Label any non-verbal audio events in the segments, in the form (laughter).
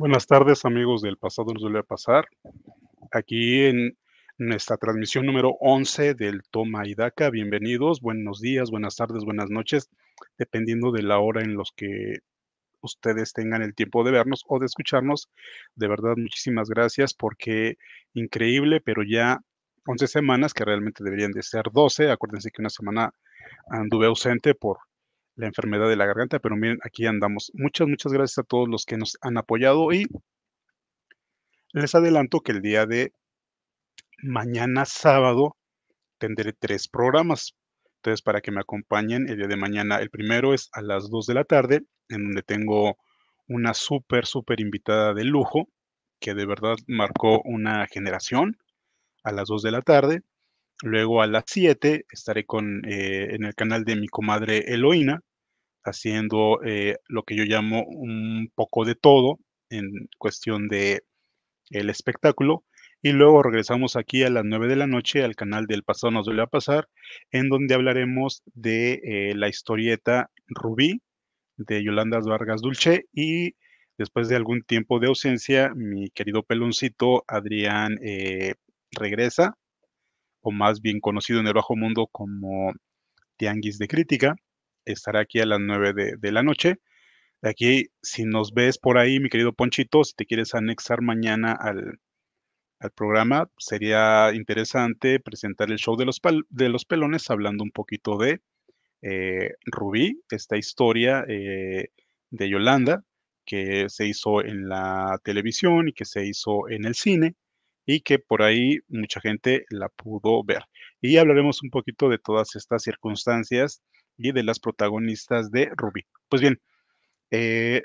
Buenas tardes amigos del pasado nos a pasar. Aquí en nuestra transmisión número 11 del Toma y Daca. Bienvenidos, buenos días, buenas tardes, buenas noches, dependiendo de la hora en los que ustedes tengan el tiempo de vernos o de escucharnos. De verdad, muchísimas gracias porque increíble, pero ya 11 semanas que realmente deberían de ser 12. Acuérdense que una semana anduve ausente por la enfermedad de la garganta, pero miren, aquí andamos. Muchas, muchas gracias a todos los que nos han apoyado y les adelanto que el día de mañana sábado tendré tres programas. Entonces, para que me acompañen el día de mañana, el primero es a las 2 de la tarde, en donde tengo una súper, súper invitada de lujo, que de verdad marcó una generación, a las 2 de la tarde. Luego a las 7 estaré con, eh, en el canal de mi comadre Eloína, haciendo eh, lo que yo llamo un poco de todo en cuestión de el espectáculo. Y luego regresamos aquí a las 9 de la noche al canal del Pasado Nos Duele a Pasar, en donde hablaremos de eh, la historieta Rubí de Yolanda Vargas Dulce y después de algún tiempo de ausencia, mi querido peloncito Adrián eh, regresa, o más bien conocido en el bajo mundo como Tianguis de Crítica estará aquí a las 9 de, la noche. Aquí, si nos ves por ahí, mi querido Ponchito, si te quieres anexar mañana al, programa, sería interesante presentar el show de los, de los pelones hablando un poquito de eh, Rubí, esta historia eh, de Yolanda que se hizo en la televisión y que se hizo en el cine y que por ahí mucha gente la pudo ver. Y hablaremos un poquito de todas estas circunstancias y de las protagonistas de Ruby. Pues bien, eh,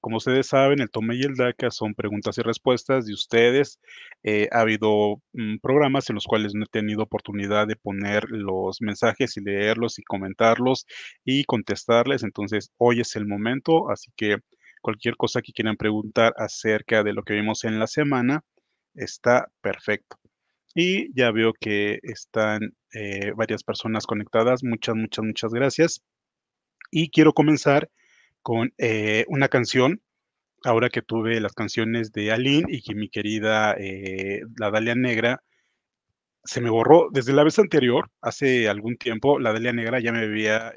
como ustedes saben, el Tome y el DACA son preguntas y respuestas de ustedes. Eh, ha habido mm, programas en los cuales no he tenido oportunidad de poner los mensajes y leerlos y comentarlos y contestarles. Entonces, hoy es el momento, así que cualquier cosa que quieran preguntar acerca de lo que vimos en la semana, está perfecto. Y ya veo que están eh, varias personas conectadas. Muchas, muchas, muchas gracias. Y quiero comenzar con eh, una canción. Ahora que tuve las canciones de Aline y que mi querida eh, La Dalia Negra se me borró desde la vez anterior, hace algún tiempo, La Dalia Negra ya me había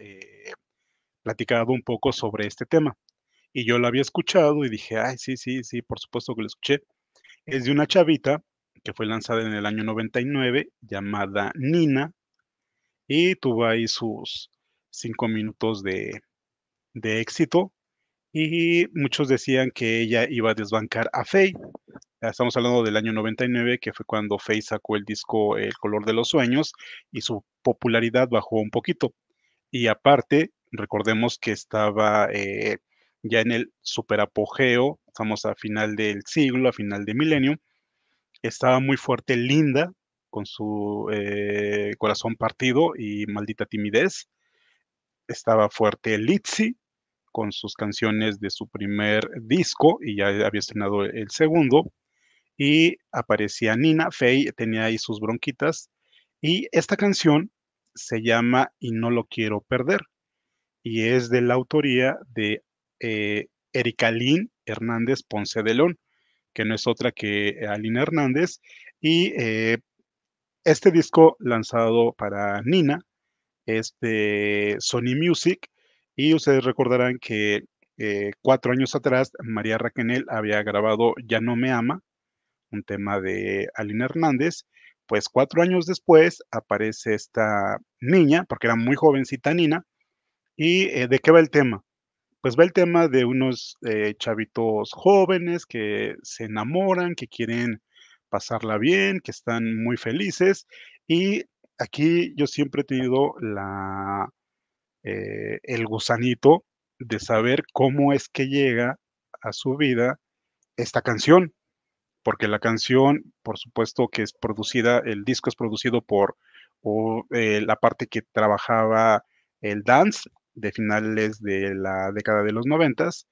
platicado un poco sobre este tema. Y yo la había escuchado y dije, ay, sí, sí, sí, por supuesto que lo escuché. Es de una chavita que fue lanzada en el año 99, llamada Nina, y tuvo ahí sus cinco minutos de, éxito, y muchos decían que ella iba a desbancar a Faye. Ah, estamos hablando del año 99, que fue cuando Faye sacó el disco El color de los sueños y su popularidad bajó un poquito. Y aparte, recordemos que estaba eh, ya en el super apogeo, estamos a final del siglo, a final de milenio, estaba muy fuerte Linda con su eh, corazón partido y maldita timidez. Estaba fuerte Litzy con sus canciones de su primer disco y ya había estrenado el segundo. Y aparecía Nina Fey, tenía ahí sus bronquitas. Y esta canción se llama Y no lo quiero perder. Y es de la autoría de eh, Erika Lynn Hernández Ponce de León que no es otra que eh, Alina Hernández. Y eh, este disco lanzado para Nina es de Sony Music. Y ustedes recordarán que eh, cuatro años atrás María Raquenel había grabado Ya no me ama, un tema de Alina Hernández. Pues cuatro años después aparece esta niña, porque era muy jovencita Nina. ¿Y de qué va el tema? pues va el tema de unos eh, chavitos jóvenes que se enamoran, que quieren pasarla bien, que están muy felices. Y aquí yo siempre he tenido la, eh, el gusanito de saber cómo es que llega a su vida esta canción, porque la canción, por supuesto que es producida, el disco es producido por eh, la parte que trabajaba el dance de finales de la década de los noventas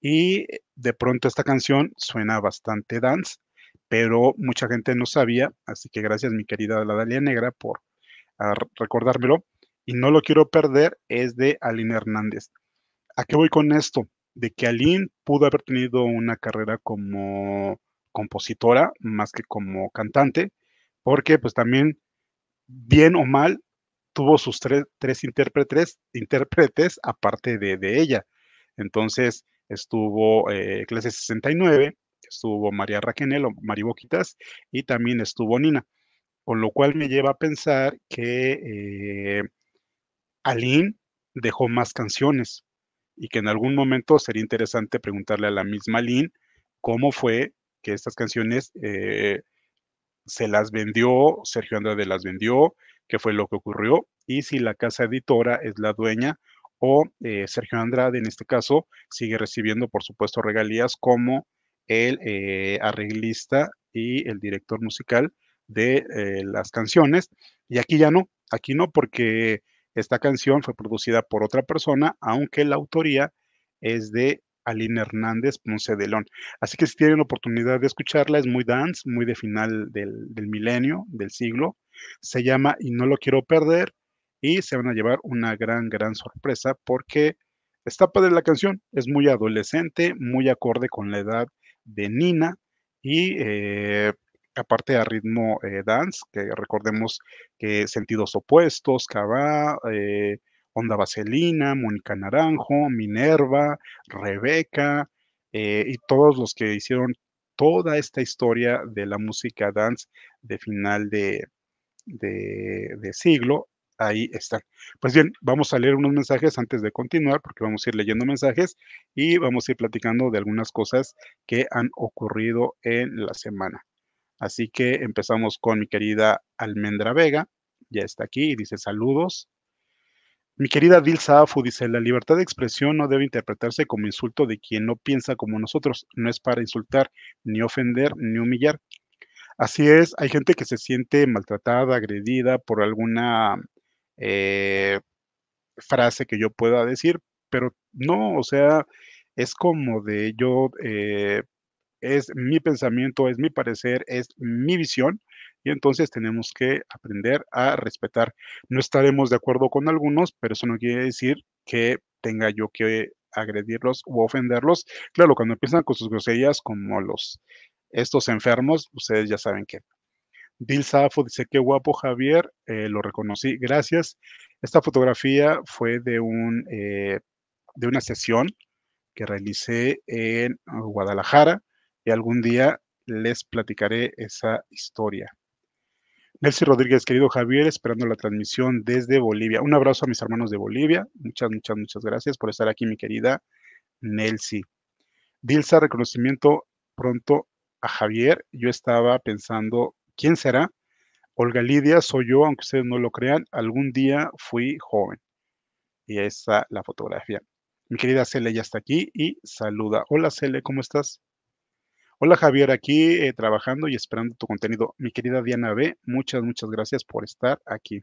y de pronto esta canción suena bastante dance, pero mucha gente no sabía, así que gracias mi querida La Dalia Negra por ah, recordármelo y no lo quiero perder, es de Aline Hernández. ¿A qué voy con esto? De que Aline pudo haber tenido una carrera como compositora más que como cantante, porque pues también bien o mal tuvo sus tres intérpretes, intérpretes aparte de, ella. Entonces estuvo eh, clase 69, estuvo María Raquenel o Boquitas, y también estuvo Nina, con lo cual me lleva a pensar que eh, Aline dejó más canciones y que en algún momento sería interesante preguntarle a la misma Aline cómo fue que estas canciones eh, se las vendió, Sergio Andrade las vendió, qué fue lo que ocurrió y si la casa editora es la dueña o eh, Sergio Andrade en este caso sigue recibiendo por supuesto regalías como el eh, arreglista y el director musical de eh, las canciones y aquí ya no, aquí no porque esta canción fue producida por otra persona aunque la autoría es de Aline Hernández Ponce de Así que si tienen la oportunidad de escucharla, es muy dance, muy de final del, milenio, del siglo. Se llama Y no lo quiero perder y se van a llevar una gran, gran sorpresa porque está padre la canción, es muy adolescente, muy acorde con la edad de Nina y eh, aparte a ritmo eh, dance, que recordemos que sentidos opuestos, Cabá, Onda Vaselina, Mónica Naranjo, Minerva, Rebeca eh, y todos los que hicieron toda esta historia de la música dance de final de siglo ahí están. Pues bien, vamos a leer unos mensajes antes de continuar, porque vamos a ir leyendo mensajes y vamos a ir platicando de algunas cosas que han ocurrido en la semana. Así que empezamos con mi querida Almendra Vega, ya está aquí y dice saludos. Mi querida Dil Saafu dice, la libertad de expresión no debe interpretarse como insulto de quien no piensa como nosotros. No es para insultar, ni ofender, ni humillar. Así es, hay gente que se siente maltratada, agredida por alguna eh, frase que yo pueda decir, pero no, o sea, es como de yo, eh, es mi pensamiento, es mi parecer, es mi visión y entonces tenemos que aprender a respetar. No estaremos de acuerdo con algunos, pero eso no quiere decir que tenga yo que agredirlos u ofenderlos. Claro, cuando empiezan con sus groserías como los estos enfermos, ustedes ya saben que. Dil Safo dice, qué guapo Javier, eh, lo reconocí, gracias. Esta fotografía fue de, un, eh, de una sesión que realicé en uh, Guadalajara y algún día les platicaré esa historia. Nelcy Rodríguez, querido Javier, esperando la transmisión desde Bolivia. Un abrazo a mis hermanos de Bolivia. Muchas, muchas, muchas gracias por estar aquí, mi querida Nelsi. Dilsa, reconocimiento pronto a Javier. Yo estaba pensando, ¿quién será? Olga Lidia, soy yo, aunque ustedes no lo crean. Algún día fui joven. Y ahí está la fotografía. Mi querida Cele ya está aquí y saluda. Hola Cele, ¿cómo estás? Hola Javier, aquí eh, trabajando y esperando tu contenido. Mi querida Diana B, muchas, muchas gracias por estar aquí.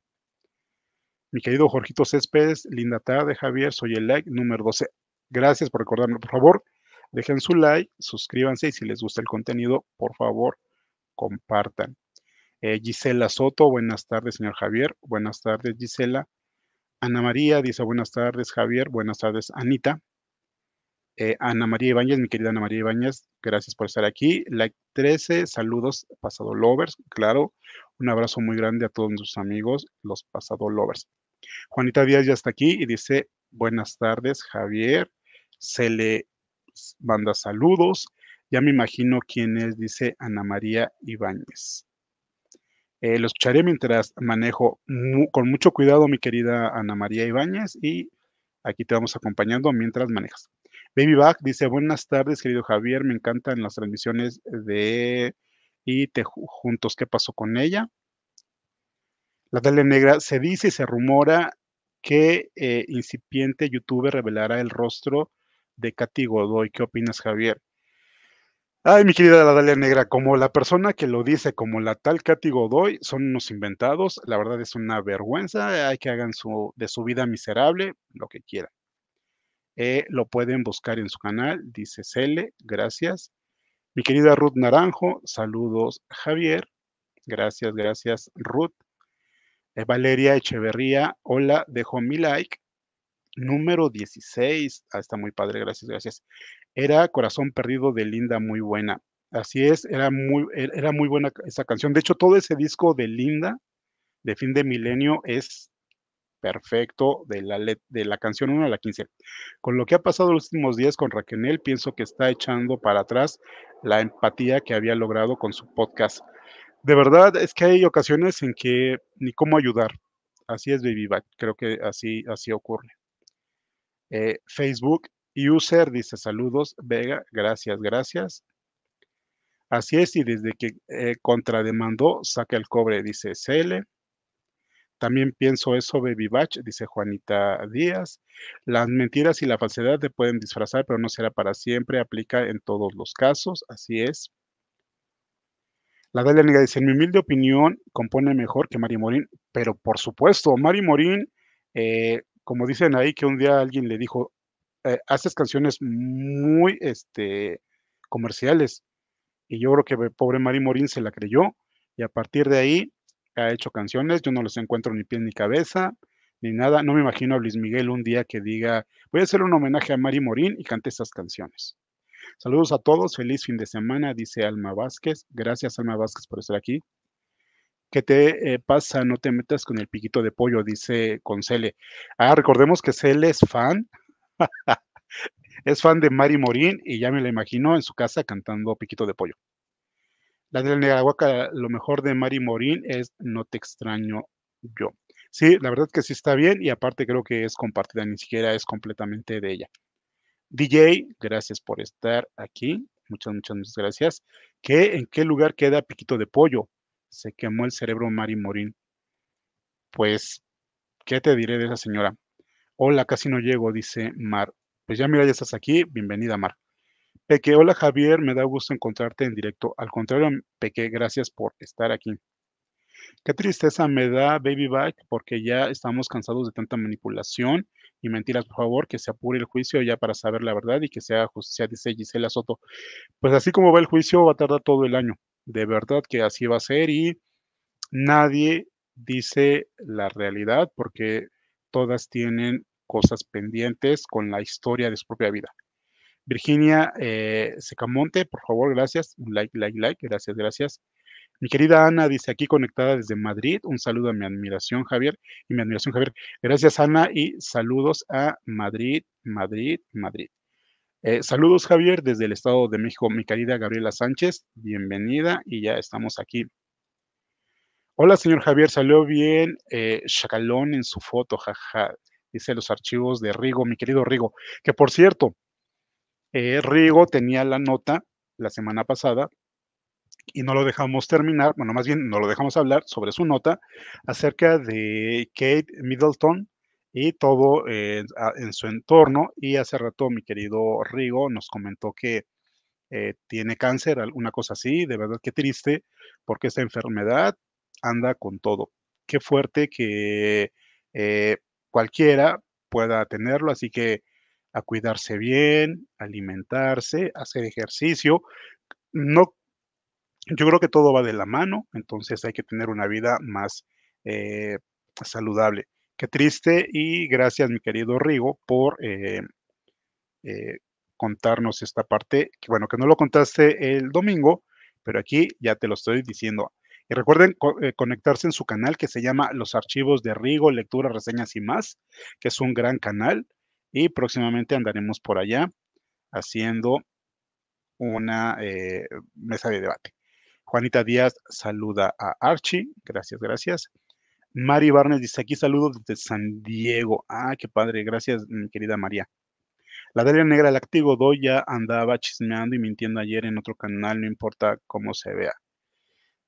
Mi querido Jorgito Céspedes, linda tarde Javier, soy el like número 12. Gracias por recordarme, por favor, dejen su like, suscríbanse y si les gusta el contenido, por favor, compartan. Eh, Gisela Soto, buenas tardes, señor Javier. Buenas tardes, Gisela. Ana María dice buenas tardes, Javier. Buenas tardes, Anita. Eh, Ana María Ibáñez, mi querida Ana María Ibáñez, gracias por estar aquí. Like 13, saludos, pasado lovers, claro. Un abrazo muy grande a todos nuestros amigos, los pasado lovers. Juanita Díaz ya está aquí y dice, buenas tardes, Javier. Se le manda saludos. Ya me imagino quién es, dice Ana María Ibáñez. Eh, lo escucharé mientras manejo con mucho cuidado, mi querida Ana María Ibáñez, y aquí te vamos acompañando mientras manejas. Baby Back dice, buenas tardes, querido Javier, me encantan las transmisiones de y te juntos, ¿qué pasó con ella? La Dalia negra se dice y se rumora que eh, incipiente YouTube revelará el rostro de Katy Godoy. ¿Qué opinas, Javier? Ay, mi querida la Dalia Negra, como la persona que lo dice, como la tal Katy Godoy, son unos inventados. La verdad es una vergüenza. Hay que hagan su, de su vida miserable lo que quieran. Eh, lo pueden buscar en su canal, dice Cele, gracias. Mi querida Ruth Naranjo, saludos Javier, gracias, gracias Ruth. Eh, Valeria Echeverría, hola, dejo mi like. Número 16, ah, está muy padre, gracias, gracias. Era Corazón Perdido de Linda, muy buena. Así es, era muy, era muy buena esa canción. De hecho, todo ese disco de Linda, de fin de milenio, es perfecto de la, de la canción 1 a la 15. Con lo que ha pasado los últimos días con Raquel, pienso que está echando para atrás la empatía que había logrado con su podcast. De verdad es que hay ocasiones en que ni cómo ayudar. Así es, Baby Creo que así, así ocurre. Eh, Facebook User dice saludos, Vega, gracias, gracias. Así es, y desde que eh, contrademandó, saca el cobre, dice CL. También pienso eso, Baby Batch, dice Juanita Díaz. Las mentiras y la falsedad te pueden disfrazar, pero no será para siempre. Aplica en todos los casos. Así es. La Dalia Niga dice: En mi humilde opinión, compone mejor que Mari Morín, pero por supuesto, Mari Morín, eh, como dicen ahí, que un día alguien le dijo: eh, Haces canciones muy este, comerciales. Y yo creo que eh, pobre Mari Morín se la creyó. Y a partir de ahí, ha hecho canciones, yo no los encuentro ni pie ni cabeza, ni nada. No me imagino a Luis Miguel un día que diga, voy a hacer un homenaje a Mari Morín y cante estas canciones. Saludos a todos, feliz fin de semana, dice Alma Vázquez. Gracias, Alma Vázquez, por estar aquí. ¿Qué te eh, pasa? No te metas con el piquito de pollo, dice con Cele. Ah, recordemos que Cele es fan. (laughs) es fan de Mari Morín y ya me la imagino en su casa cantando piquito de pollo. La negra Negahuaca, lo mejor de Mari Morín es No te extraño yo. Sí, la verdad que sí está bien y aparte creo que es compartida, ni siquiera es completamente de ella. DJ, gracias por estar aquí. Muchas, muchas, muchas gracias. ¿Qué, ¿En qué lugar queda Piquito de Pollo? Se quemó el cerebro Mari Morín. Pues, ¿qué te diré de esa señora? Hola, casi no llego, dice Mar. Pues ya mira, ya estás aquí. Bienvenida, Mar. Peque, hola Javier, me da gusto encontrarte en directo. Al contrario, Peque, gracias por estar aquí. Qué tristeza me da Baby Back porque ya estamos cansados de tanta manipulación y mentiras, por favor, que se apure el juicio ya para saber la verdad y que sea justicia, dice Gisela Soto. Pues así como va el juicio, va a tardar todo el año. De verdad que así va a ser y nadie dice la realidad porque todas tienen cosas pendientes con la historia de su propia vida. Virginia eh, Secamonte, por favor, gracias. Un like, like, like. Gracias, gracias. Mi querida Ana dice aquí conectada desde Madrid. Un saludo a mi admiración, Javier. Y mi admiración, Javier. Gracias, Ana. Y saludos a Madrid, Madrid, Madrid. Eh, saludos, Javier, desde el Estado de México. Mi querida Gabriela Sánchez, bienvenida. Y ya estamos aquí. Hola, señor Javier. Salió bien Chacalón eh, en su foto, jaja. Dice los archivos de Rigo, mi querido Rigo. Que por cierto, eh, Rigo tenía la nota la semana pasada y no lo dejamos terminar, bueno, más bien no lo dejamos hablar sobre su nota acerca de Kate Middleton y todo eh, en su entorno. Y hace rato mi querido Rigo nos comentó que eh, tiene cáncer, alguna cosa así, de verdad que triste, porque esta enfermedad anda con todo. Qué fuerte que cualquiera pueda tenerlo, así que a cuidarse bien, alimentarse, hacer ejercicio. No, yo creo que todo va de la mano, entonces hay que tener una vida más eh, saludable. Qué triste y gracias mi querido Rigo por eh, eh, contarnos esta parte, bueno, que no lo contaste el domingo, pero aquí ya te lo estoy diciendo. Y recuerden conectarse en su canal que se llama Los Archivos de Rigo, Lectura, Reseñas y más, que es un gran canal y próximamente andaremos por allá haciendo una eh, mesa de debate. Juanita Díaz saluda a Archie, gracias, gracias. Mari Barnes dice aquí saludos desde San Diego. Ah, qué padre, gracias, mi querida María. La Delia Negra, el activo ya andaba chismeando y mintiendo ayer en otro canal, no importa cómo se vea.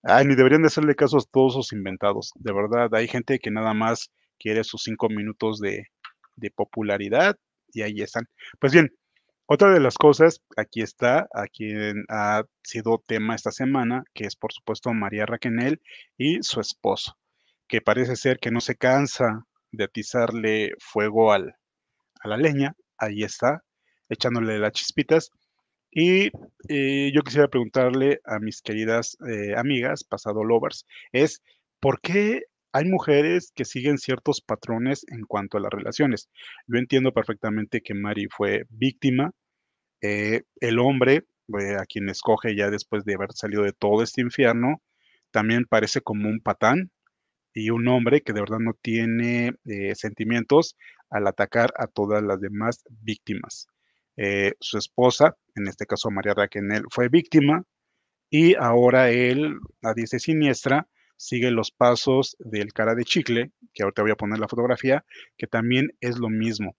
Ay, ni deberían de hacerle caso a todos sus inventados. De verdad, hay gente que nada más quiere sus cinco minutos de, de popularidad y ahí están. Pues bien, otra de las cosas, aquí está, a quien ha sido tema esta semana, que es por supuesto María Raquenel y su esposo, que parece ser que no se cansa de atizarle fuego a la leña, ahí está, echándole las chispitas. Y eh, yo quisiera preguntarle a mis queridas eh, amigas, pasado lovers, es, ¿por qué hay mujeres que siguen ciertos patrones en cuanto a las relaciones. Yo entiendo perfectamente que Mari fue víctima, eh, el hombre, eh, a quien escoge ya después de haber salido de todo este infierno, también parece como un patán y un hombre que de verdad no tiene eh, sentimientos al atacar a todas las demás víctimas. su esposa, en este caso María Raquenel, fue víctima y ahora él, la dice siniestra, sigue los pasos del cara de chicle, que ahorita voy a poner la fotografía, que también es lo mismo.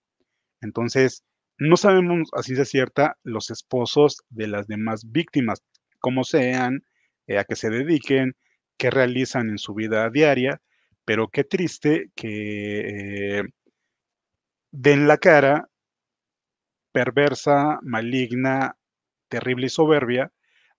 Entonces, no sabemos así de cierta los esposos de las demás víctimas, cómo sean, eh, a qué se dediquen, qué realizan en su vida diaria, pero qué triste que eh, den la cara perversa, maligna, terrible y soberbia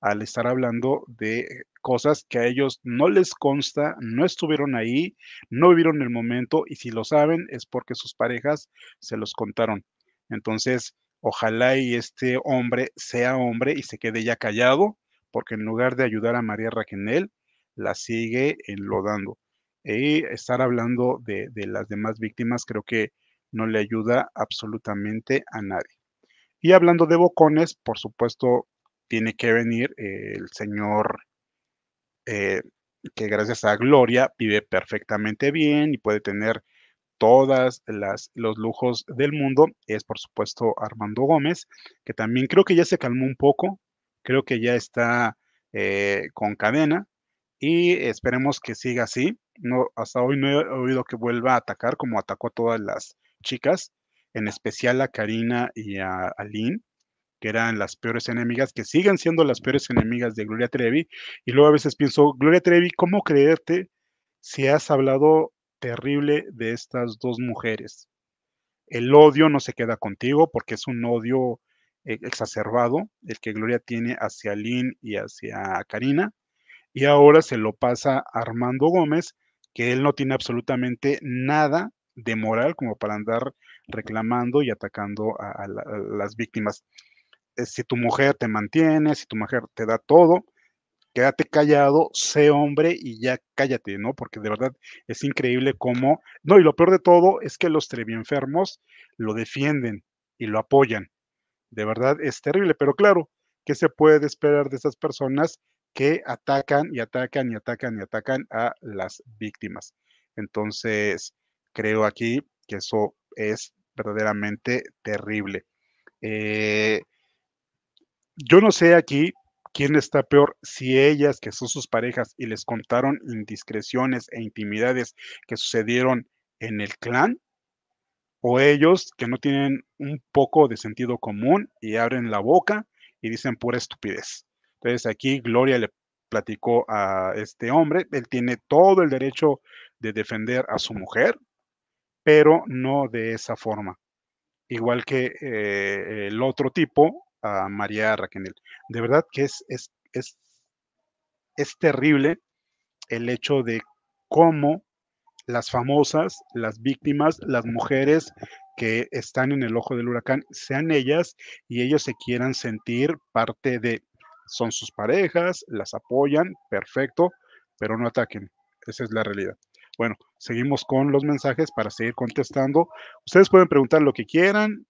al estar hablando de cosas que a ellos no les consta, no estuvieron ahí, no vivieron el momento y si lo saben es porque sus parejas se los contaron. Entonces, ojalá y este hombre sea hombre y se quede ya callado, porque en lugar de ayudar a María Raquenel, la sigue enlodando. Y estar hablando de, de las demás víctimas creo que no le ayuda absolutamente a nadie. Y hablando de bocones, por supuesto, tiene que venir eh, el señor eh, que gracias a Gloria vive perfectamente bien y puede tener todas las los lujos del mundo es por supuesto Armando Gómez que también creo que ya se calmó un poco creo que ya está eh, con cadena y esperemos que siga así no hasta hoy no he oído que vuelva a atacar como atacó a todas las chicas en especial a Karina y a Aline que eran las peores enemigas, que siguen siendo las peores enemigas de Gloria Trevi. Y luego a veces pienso, Gloria Trevi, ¿cómo creerte si has hablado terrible de estas dos mujeres? El odio no se queda contigo porque es un odio eh, exacerbado el que Gloria tiene hacia Lynn y hacia Karina. Y ahora se lo pasa a Armando Gómez, que él no tiene absolutamente nada de moral como para andar reclamando y atacando a, a las víctimas. Eh, si tu mujer te mantiene, si tu mujer te da todo, quédate callado, sé hombre y ya cállate, ¿no? Porque de verdad es increíble cómo... No, y lo peor de todo es que los trevienfermos lo defienden y lo apoyan. De verdad es terrible, pero claro, ¿qué se puede esperar de esas personas que atacan y atacan y atacan y atacan a las víctimas? Entonces, creo aquí que eso es verdaderamente terrible. Eh, yo no sé aquí quién está peor, si ellas, que son sus parejas, y les contaron indiscreciones e intimidades que sucedieron en el clan, o ellos que no tienen un poco de sentido común y abren la boca y dicen pura estupidez. Entonces aquí Gloria le platicó a este hombre, él tiene todo el derecho de defender a su mujer, pero no de esa forma. Igual que eh, el otro tipo, María Raquenel. De verdad que es, es, es terrible el hecho de cómo las famosas, las víctimas, las mujeres que están en el ojo del huracán, sean ellas y ellos se quieran sentir parte de, son sus parejas, las apoyan, perfecto, pero no ataquen. Esa es la realidad. Bueno, seguimos con los mensajes para seguir contestando. Ustedes pueden preguntar lo que quieran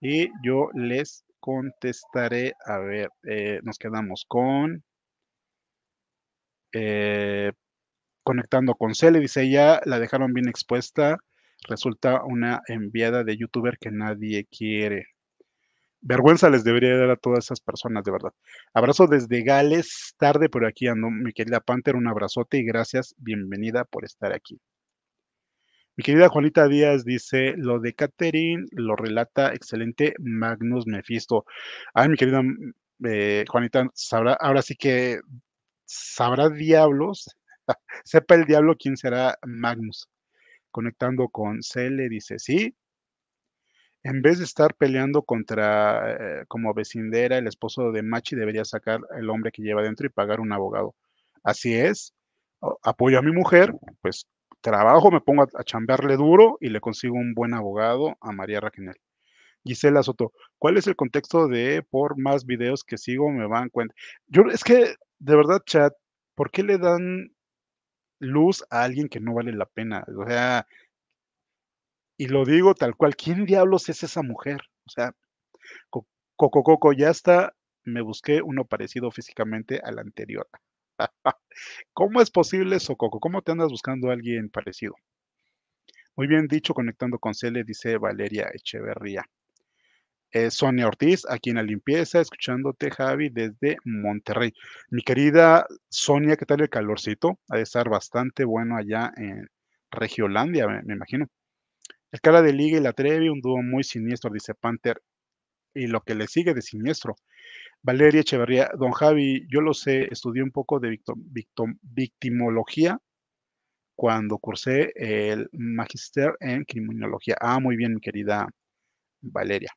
y yo les contestaré. A ver, eh, nos quedamos con... Eh, conectando con Cele, dice ya la dejaron bien expuesta, resulta una enviada de youtuber que nadie quiere. Vergüenza les debería dar a todas esas personas, de verdad. Abrazo desde Gales, tarde, pero aquí ando, mi querida Panther, un abrazote y gracias, bienvenida por estar aquí. Mi querida Juanita Díaz dice, lo de Catherine lo relata excelente Magnus Mephisto. Ay, mi querida mm, eh, Juanita, sabrá, ahora sí que sabrá diablos, (laughs) sepa el diablo quién será Magnus. Conectando con le dice, sí, en vez de estar peleando contra eh, como vecindera, el esposo de Machi debería sacar el hombre que lleva dentro y pagar un abogado. Así es. Apoyo a mi mujer, pues trabajo, me pongo a, chambearle duro y le consigo un buen abogado a María Raquinel. Gisela Soto, ¿cuál es el contexto de por más videos que sigo me van cuenta? Yo, es que, de verdad, chat, ¿por qué le dan luz a alguien que no vale la pena? O sea, y lo digo tal cual, ¿quién diablos es esa mujer? O sea, Coco Coco, ya está, me busqué uno parecido físicamente a la anterior. ¿Cómo es posible eso, Coco? ¿Cómo te andas buscando a alguien parecido? Muy bien dicho, conectando con Cele, dice Valeria Echeverría. Eh, Sonia Ortiz, aquí en la limpieza, escuchándote, Javi, desde Monterrey. Mi querida Sonia, ¿qué tal el calorcito? Ha de estar bastante bueno allá en Regiolandia, me, imagino. El cara de Liga y la Trevi, un dúo muy siniestro, dice Panther. Y lo que le sigue de siniestro, Valeria Echeverría, don Javi, yo lo sé, estudié un poco de victimología cuando cursé el magister en criminología. Ah, muy bien, mi querida Valeria.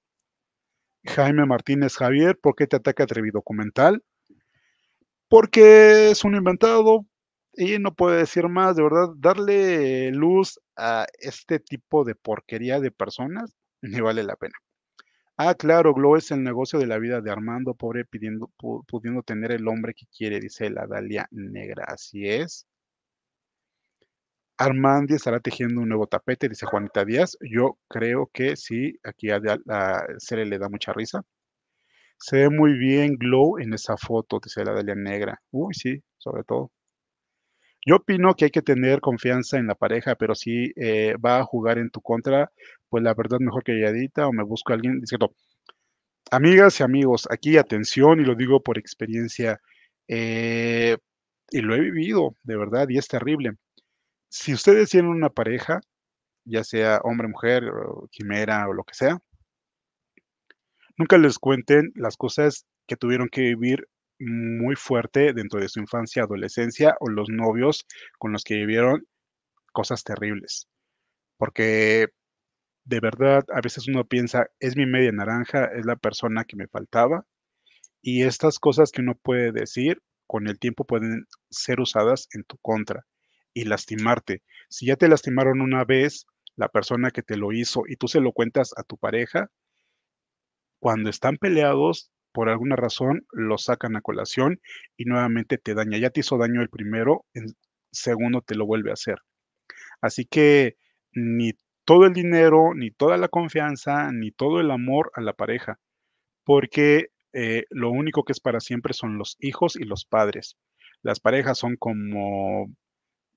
Jaime Martínez Javier, ¿por qué te ataca documental? Porque es un inventado y no puede decir más, de verdad, darle luz a este tipo de porquería de personas me vale la pena. Ah, claro, Glow es el negocio de la vida de Armando, pobre, pidiendo, pudiendo tener el hombre que quiere, dice la Dalia Negra. Así es. Armandi estará tejiendo un nuevo tapete, dice Juanita Díaz. Yo creo que sí, aquí a, la le da mucha risa. Se ve muy bien Glow en esa foto, dice la Dalia Negra. Uy, sí, sobre todo. Yo opino que hay que tener confianza en la pareja, pero si eh, va a jugar en tu contra, pues la verdad mejor que edita o me busco a alguien diciendo, amigas y amigos, aquí atención y lo digo por experiencia, eh, y lo he vivido de verdad y es terrible. Si ustedes tienen una pareja, ya sea hombre, mujer, quimera o lo que sea, nunca les cuenten las cosas que tuvieron que vivir muy fuerte dentro de su infancia, adolescencia o los novios con los que vivieron cosas terribles. Porque de verdad, a veces uno piensa, es mi media naranja, es la persona que me faltaba. Y estas cosas que uno puede decir con el tiempo pueden ser usadas en tu contra y lastimarte. Si ya te lastimaron una vez, la persona que te lo hizo y tú se lo cuentas a tu pareja, cuando están peleados, por alguna razón lo sacan a colación y nuevamente te daña. Ya te hizo daño el primero, el segundo te lo vuelve a hacer. Así que ni todo el dinero, ni toda la confianza, ni todo el amor a la pareja, porque eh, lo único que es para siempre son los hijos y los padres. Las parejas son como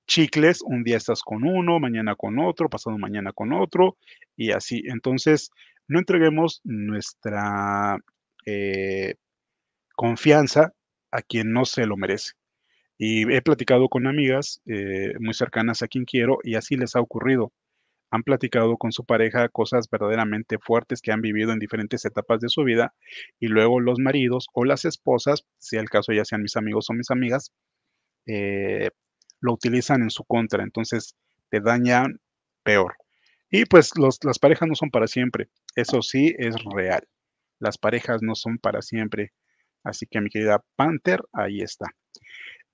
chicles, un día estás con uno, mañana con otro, pasado mañana con otro, y así. Entonces, no entreguemos nuestra eh, confianza a quien no se lo merece. Y he platicado con amigas eh, muy cercanas a quien quiero y así les ha ocurrido han platicado con su pareja cosas verdaderamente fuertes que han vivido en diferentes etapas de su vida y luego los maridos o las esposas, si el caso ya sean mis amigos o mis amigas, eh, lo utilizan en su contra, entonces te dañan peor. Y pues los, las parejas no son para siempre, eso sí es real. Las parejas no son para siempre. Así que mi querida Panther, ahí está.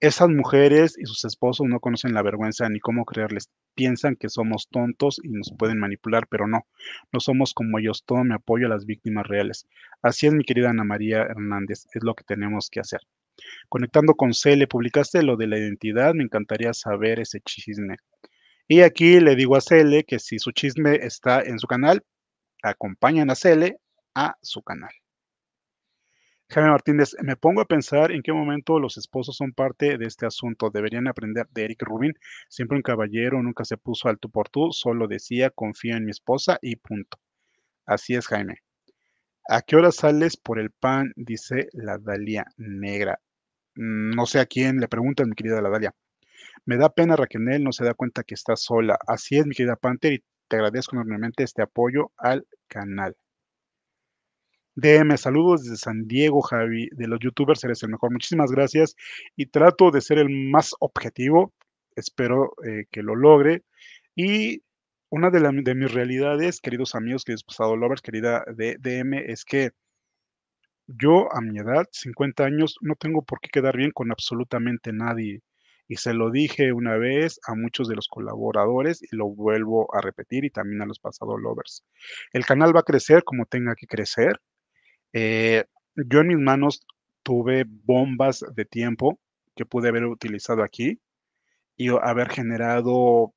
Esas mujeres y sus esposos no conocen la vergüenza ni cómo creerles. Piensan que somos tontos y nos pueden manipular, pero no, no somos como ellos. Todo mi apoyo a las víctimas reales. Así es, mi querida Ana María Hernández, es lo que tenemos que hacer. Conectando con Cele, publicaste lo de la identidad, me encantaría saber ese chisme. Y aquí le digo a Cele que si su chisme está en su canal, acompañan a Cele a su canal. Jaime Martínez, me pongo a pensar en qué momento los esposos son parte de este asunto. Deberían aprender de Eric Rubin, siempre un caballero, nunca se puso al tú por tú, solo decía, confía en mi esposa y punto. Así es, Jaime. ¿A qué hora sales por el pan? Dice la Dalia Negra. Mm, no sé a quién le preguntan, mi querida la Dalia. Me da pena, Raquel, no se da cuenta que está sola. Así es, mi querida Panther, y te agradezco enormemente este apoyo al canal. DM, saludos desde San Diego, Javi, de los youtubers eres el mejor, muchísimas gracias y trato de ser el más objetivo, espero eh, que lo logre. Y una de, de, mis realidades, queridos amigos, queridos pasado lovers, querida DM, es que yo a mi edad, 50 años, no tengo por qué quedar bien con absolutamente nadie. Y se lo dije una vez a muchos de los colaboradores y lo vuelvo a repetir y también a los pasado lovers. El canal va a crecer como tenga que crecer. Eh, yo en mis manos tuve bombas de tiempo que pude haber utilizado aquí y haber generado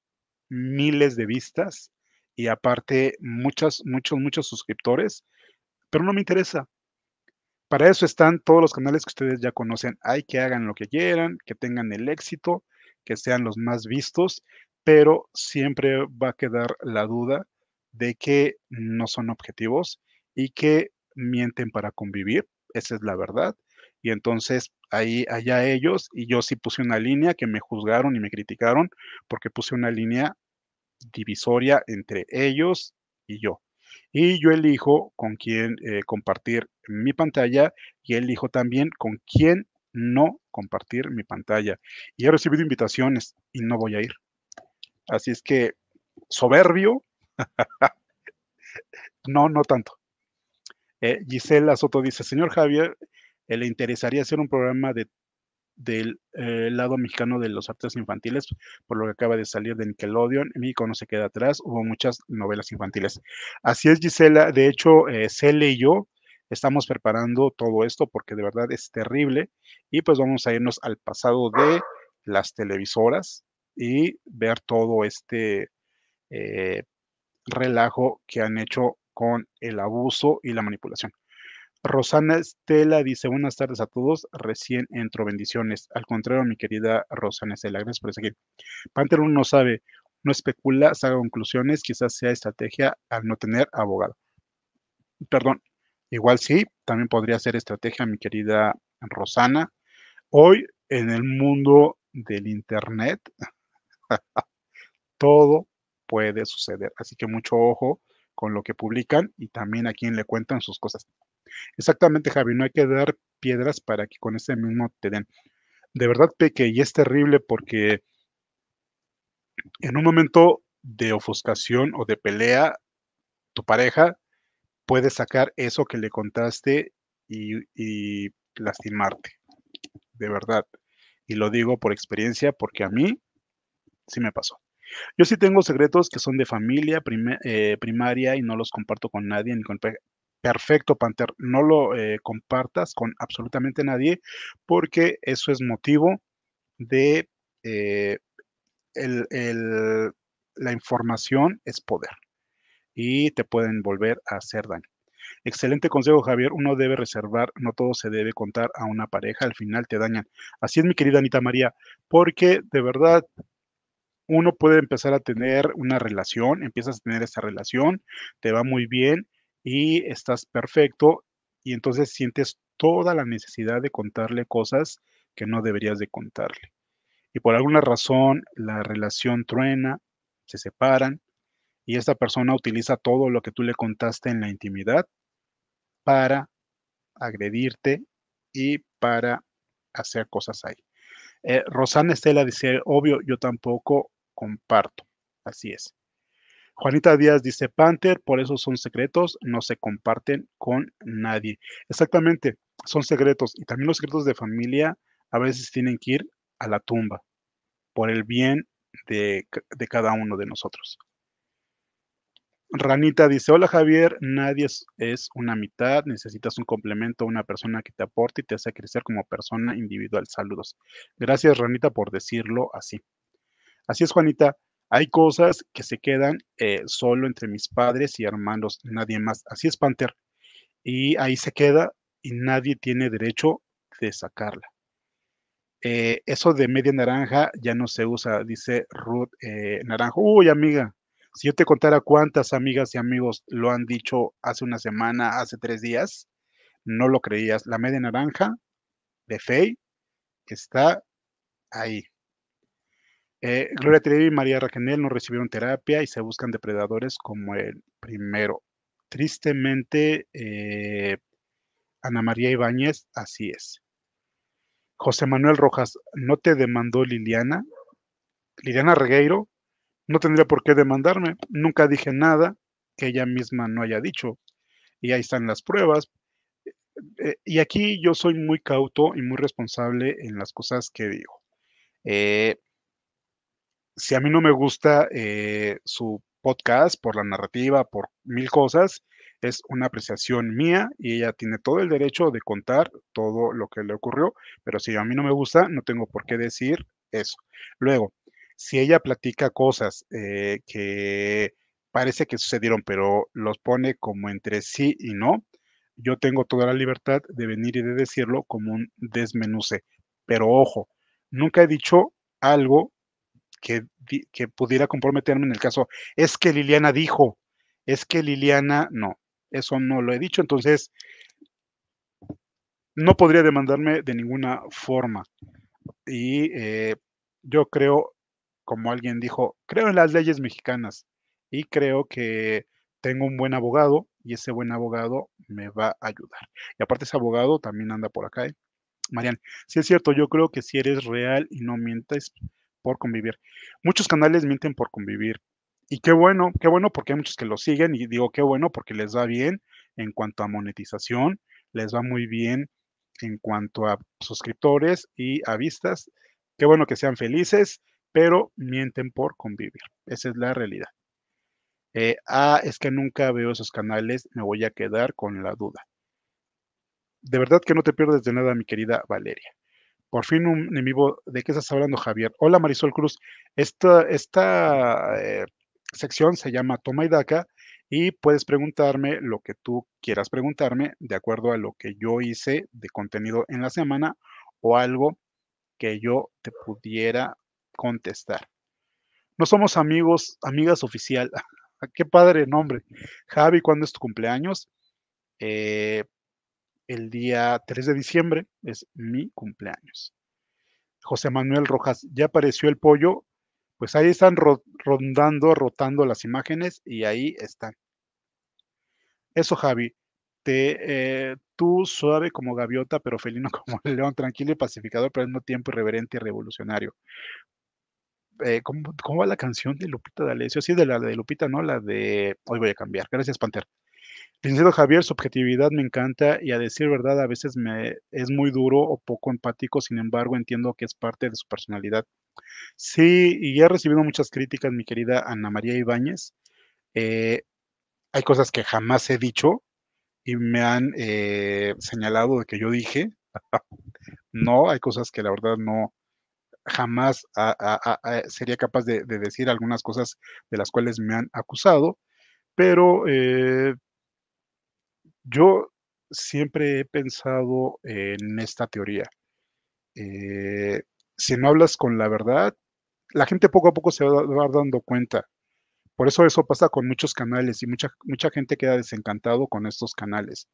miles de vistas y aparte muchas, muchos, muchos suscriptores, pero no me interesa. Para eso están todos los canales que ustedes ya conocen. Hay que hagan lo que quieran, que tengan el éxito, que sean los más vistos, pero siempre va a quedar la duda de que no son objetivos y que mienten para convivir, esa es la verdad. Y entonces ahí, allá ellos, y yo sí puse una línea que me juzgaron y me criticaron porque puse una línea divisoria entre ellos y yo. Y yo elijo con quién eh, compartir mi pantalla y elijo también con quién no compartir mi pantalla. Y he recibido invitaciones y no voy a ir. Así es que, soberbio, (laughs) no, no tanto. Eh, Gisela Soto dice, señor Javier, eh, ¿le interesaría hacer un programa de, del eh, lado mexicano de los artes infantiles? Por lo que acaba de salir de Nickelodeon, México no se queda atrás, hubo muchas novelas infantiles. Así es, Gisela, de hecho, Cele y yo estamos preparando todo esto porque de verdad es terrible y pues vamos a irnos al pasado de las televisoras y ver todo este relajo que han hecho con el abuso y la manipulación. Rosana Estela dice, buenas tardes a todos, recién entro, bendiciones. Al contrario, mi querida Rosana Estela, gracias por seguir. Panther no sabe, no especula, saca conclusiones, quizás sea estrategia al no tener abogado. Perdón, igual sí, también podría ser estrategia, mi querida Rosana. Hoy en el mundo del Internet, (laughs) todo puede suceder, así que mucho ojo con lo que publican y también a quien le cuentan sus cosas. Exactamente, Javi, no hay que dar piedras para que con ese mismo te den. De verdad, Peque, y es terrible porque en un momento de ofuscación o de pelea, tu pareja puede sacar eso que le contaste y lastimarte. De verdad. Y lo digo por experiencia porque a mí sí me pasó. Yo sí tengo secretos que son de familia eh, primaria y no los comparto con nadie con... Perfecto, Panther, no lo eh, compartas con absolutamente nadie porque eso es motivo de eh, la información es poder y te pueden volver a hacer daño. Excelente consejo, Javier. Uno debe reservar, no todo se debe contar a una pareja, al final te dañan. Así es, mi querida Anita María, porque de verdad uno puede empezar a tener una relación, empiezas a tener esa relación, te va muy bien y estás perfecto y entonces sientes toda la necesidad de contarle cosas que no deberías de contarle. Y por alguna razón la relación truena, se separan y esta persona utiliza todo lo que tú le contaste en la intimidad para agredirte y para hacer cosas ahí. Eh, Rosana Estela dice, obvio, yo tampoco comparto. Así es. Juanita Díaz dice, Panther, por eso son secretos, no se comparten con nadie. Exactamente, son secretos. Y también los secretos de familia a veces tienen que ir a la tumba por el bien de, cada uno de nosotros. Ranita dice, hola Javier, nadie es, es, una mitad, necesitas un complemento, una persona que te aporte y te hace crecer como persona individual. Saludos. Gracias Ranita por decirlo así. Así es, Juanita, hay cosas que se quedan eh, solo entre mis padres y hermanos, nadie más. Así es, Panther. Y ahí se queda y nadie tiene derecho de sacarla. Eh, eso de media naranja ya no se usa, dice Ruth eh, Naranjo. Uy, amiga, si yo te contara cuántas amigas y amigos lo han dicho hace una semana, hace tres días, no lo creías. La media naranja de Fey está ahí. Eh, ah. Gloria Trevi y María Raquel no recibieron terapia y se buscan depredadores como el primero. Tristemente, eh, Ana María Ibáñez, así es. José Manuel Rojas, ¿no te demandó Liliana? Liliana Regueiro, no tendría por qué demandarme. Nunca dije nada que ella misma no haya dicho. Y ahí están las pruebas. Eh, y aquí yo soy muy cauto y muy responsable en las cosas que digo. Eh, si a mí no me gusta eh, su podcast por la narrativa, por mil cosas, es una apreciación mía y ella tiene todo el derecho de contar todo lo que le ocurrió, pero si a mí no me gusta, no tengo por qué decir eso. Luego, si ella platica cosas eh, que parece que sucedieron, pero los pone como entre sí y no, yo tengo toda la libertad de venir y de decirlo como un desmenuce. Pero ojo, nunca he dicho algo que, pudiera comprometerme en el caso, es que Liliana dijo, es que Liliana, no, eso no lo he dicho, entonces no podría demandarme de ninguna forma. Y eh, yo creo, como alguien dijo, creo en las leyes mexicanas y creo que tengo un buen abogado y ese buen abogado me va a ayudar. Y aparte ese abogado también anda por acá, ¿eh? Marian, si es cierto, yo creo que si eres real y no mientes, por convivir. Muchos canales mienten por convivir. Y qué bueno, qué bueno porque hay muchos que lo siguen y digo qué bueno porque les va bien en cuanto a monetización, les va muy bien en cuanto a suscriptores y a vistas. Qué bueno que sean felices, pero mienten por convivir. Esa es la realidad. Eh, ah, es que nunca veo esos canales, me voy a quedar con la duda. De verdad que no te pierdes de nada, mi querida Valeria. Por fin un en vivo. ¿De qué estás hablando, Javier? Hola, Marisol Cruz. Esta, esta eh, sección se llama Toma y Daca y puedes preguntarme lo que tú quieras preguntarme de acuerdo a lo que yo hice de contenido en la semana o algo que yo te pudiera contestar. No somos amigos, amigas oficial. (laughs) Ah, qué padre nombre. Javi, ¿cuándo es tu cumpleaños? Eh, el día 3 de diciembre, es mi cumpleaños. José Manuel Rojas, ya apareció el pollo, pues ahí están rondando, rotando las imágenes y ahí están. Eso, Javi, te, eh, tú suave como gaviota, pero felino (laughs) como león, tranquilo y pacificador, pero al mismo tiempo irreverente y revolucionario. Eh, ¿cómo, va la canción de Lupita D'Alessio? Sí, de la de Lupita, ¿no? La de Hoy voy a cambiar. Gracias, Panther. Licenciado Javier, su objetividad me encanta y a decir verdad a veces me es muy duro o poco empático, sin embargo entiendo que es parte de su personalidad. Sí, y he recibido muchas críticas, mi querida Ana María Ibáñez. Eh, hay cosas que jamás he dicho y me han eh, señalado de que yo dije. (laughs) no, hay cosas que la verdad no jamás sería capaz de, decir algunas cosas de las cuales me han acusado, pero eh, yo siempre he pensado en esta teoría. Eh, si no hablas con la verdad, la gente poco a poco se va, dando cuenta. Por eso eso pasa con muchos canales y mucha, mucha gente queda desencantado con estos canales,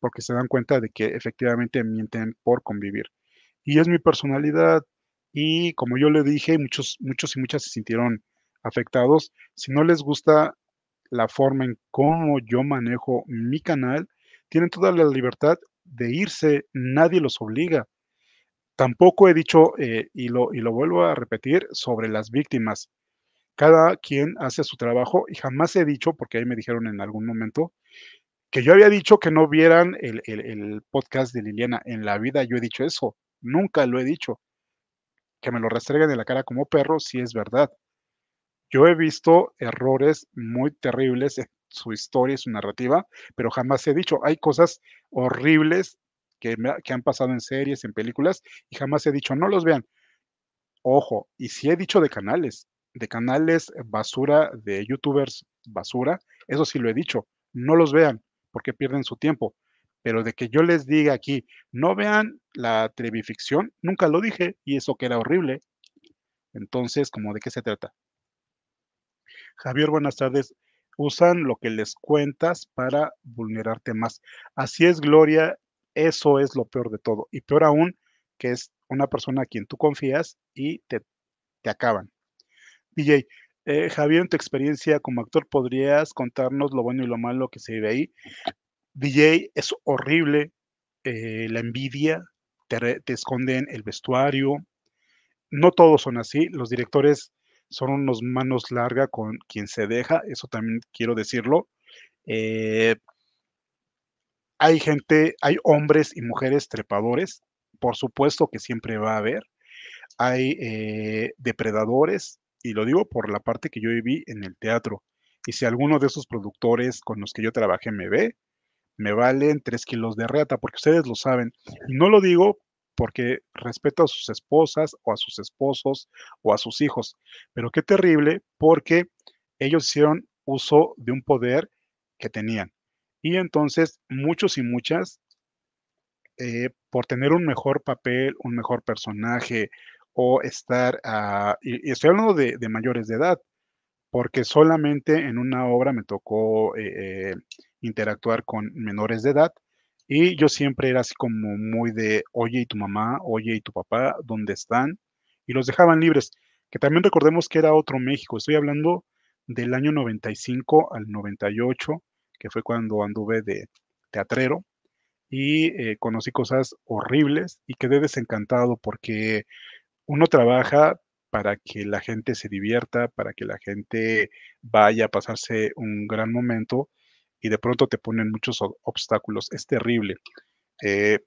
porque se dan cuenta de que efectivamente mienten por convivir. Y es mi personalidad y como yo le dije, muchos, muchos y muchas se sintieron afectados. Si no les gusta la forma en cómo yo manejo mi canal, tienen toda la libertad de irse, nadie los obliga. Tampoco he dicho, eh, y, lo, y lo vuelvo a repetir, sobre las víctimas. Cada quien hace su trabajo y jamás he dicho, porque ahí me dijeron en algún momento, que yo había dicho que no vieran el, el, podcast de Liliana. En la vida yo he dicho eso, nunca lo he dicho. Que me lo restreguen en la cara como perro, si sí es verdad. Yo he visto errores muy terribles su historia y su narrativa, pero jamás he dicho, hay cosas horribles que, han pasado en series, en películas, y jamás he dicho, no los vean. Ojo, y si sí he dicho de canales, de canales basura, de youtubers basura, eso sí lo he dicho, no los vean porque pierden su tiempo. Pero de que yo les diga aquí, no vean la televificción, nunca lo dije y eso que era horrible. Entonces, ¿cómo de qué se trata? Javier, buenas tardes usan lo que les cuentas para vulnerarte más. Así es, Gloria, eso es lo peor de todo. Y peor aún, que es una persona a quien tú confías y te, acaban. DJ, eh, Javier, en tu experiencia como actor, ¿podrías contarnos lo bueno y lo malo que se vive ahí? DJ, es horrible eh, la envidia, te, te esconden el vestuario. No todos son así, los directores son unos manos largas con quien se deja, eso también quiero decirlo. Eh, hay gente, hay hombres y mujeres trepadores, por supuesto que siempre va a haber. Hay eh, depredadores, y lo digo por la parte que yo viví en el teatro. Y si alguno de esos productores con los que yo trabajé me ve, me valen tres kilos de reata, porque ustedes lo saben. Y no lo digo porque respeta a sus esposas o a sus esposos o a sus hijos. Pero qué terrible porque ellos hicieron uso de un poder que tenían. Y entonces muchos y muchas, eh, por tener un mejor papel, un mejor personaje o estar, ah, y, estoy hablando de, mayores de edad, porque solamente en una obra me tocó eh, eh, interactuar con menores de edad, y yo siempre era así como muy de, oye, ¿y tu mamá? Oye, ¿y tu papá? ¿Dónde están? Y los dejaban libres. Que también recordemos que era otro México. Estoy hablando del año 95 al 98, que fue cuando anduve de teatrero y eh, conocí cosas horribles y quedé desencantado porque uno trabaja para que la gente se divierta, para que la gente vaya a pasarse un gran momento, y de pronto te ponen muchos obstáculos. Es terrible. Eh,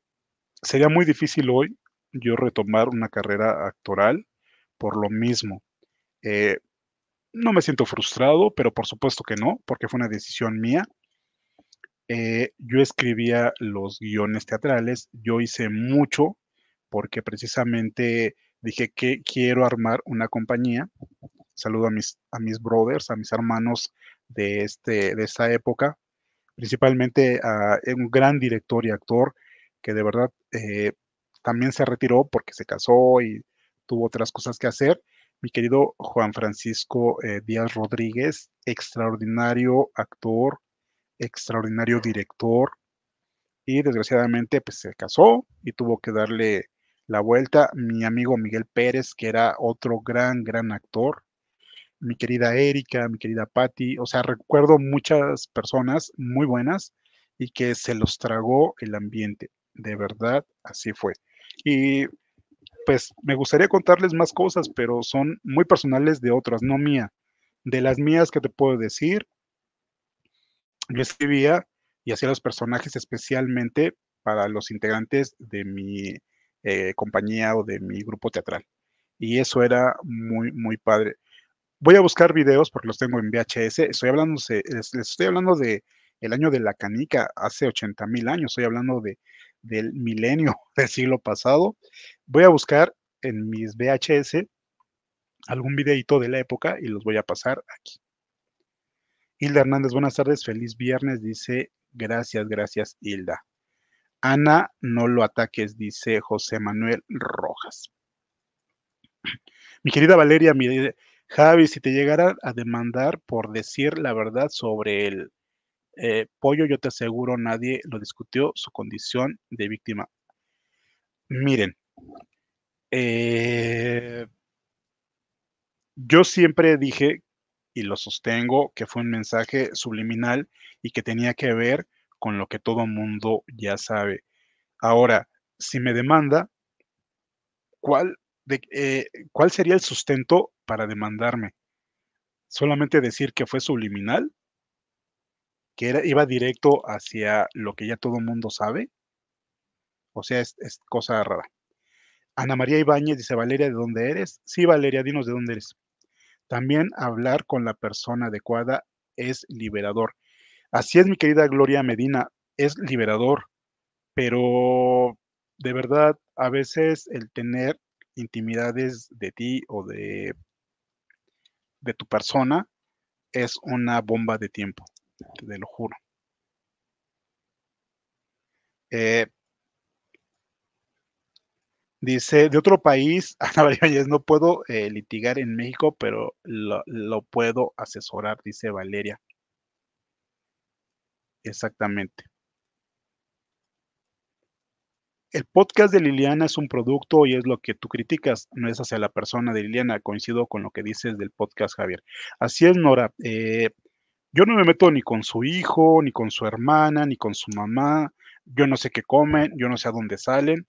sería muy difícil hoy yo retomar una carrera actoral por lo mismo. Eh, no me siento frustrado, pero por supuesto que no, porque fue una decisión mía. Eh, yo escribía los guiones teatrales, yo hice mucho porque precisamente dije que quiero armar una compañía. Saludo a mis, a mis brothers, a mis hermanos de, este, de esta época principalmente a eh, un gran director y actor que de verdad eh, también se retiró porque se casó y tuvo otras cosas que hacer. Mi querido Juan Francisco eh, Díaz Rodríguez, extraordinario actor, extraordinario director, y desgraciadamente pues se casó y tuvo que darle la vuelta. Mi amigo Miguel Pérez, que era otro gran, gran actor, mi querida Erika, mi querida Patti, o sea, recuerdo muchas personas muy buenas y que se los tragó el ambiente, de verdad, así fue. Y pues me gustaría contarles más cosas, pero son muy personales de otras, no mía. De las mías que te puedo decir, yo escribía y hacía los personajes especialmente para los integrantes de mi eh, compañía o de mi grupo teatral. Y eso era muy, muy padre voy a buscar videos porque los tengo en VHS. Estoy hablando, les estoy hablando de el año de la canica, hace 80 mil años. Estoy hablando del milenio (laughs) del siglo pasado. Voy a buscar en mis VHS algún videito de la época y los voy a pasar aquí. Hilda Hernández, buenas tardes, feliz viernes, dice, gracias, gracias, Hilda. Ana, no lo ataques, dice José Manuel Rojas. Mi querida Valeria, mi, Javi, si te llegara a demandar por decir la verdad sobre el eh, pollo, yo te aseguro nadie lo discutió, su condición de víctima. Miren, eh, yo siempre dije, y lo sostengo, que fue un mensaje subliminal y que tenía que ver con lo que todo mundo ya sabe. Ahora, si me demanda, ¿cuál eh, cuál sería el sustento para demandarme. Solamente decir que fue subliminal, que iba directo hacia lo que ya todo el mundo sabe. O sea, es, es cosa rara. Ana María Ibáñez dice, Valeria, ¿de dónde eres? Sí, Valeria, dinos de dónde eres. También hablar con la persona adecuada es liberador. Así es, mi querida Gloria Medina, es liberador, pero de verdad, a veces el tener intimidades de ti o de, de tu persona es una bomba de tiempo, te lo juro. Eh, dice, de otro país, (laughs) Ana no puedo eh, litigar en México, pero lo puedo asesorar, dice Valeria. Exactamente. El podcast de Liliana es un producto y es lo que tú criticas, no es hacia la persona de Liliana. Coincido con lo que dices del podcast, Javier. Así es, Nora. Eh, yo no me meto ni con su hijo, ni con su hermana, ni con su mamá. Yo no sé qué comen, yo no sé a dónde salen,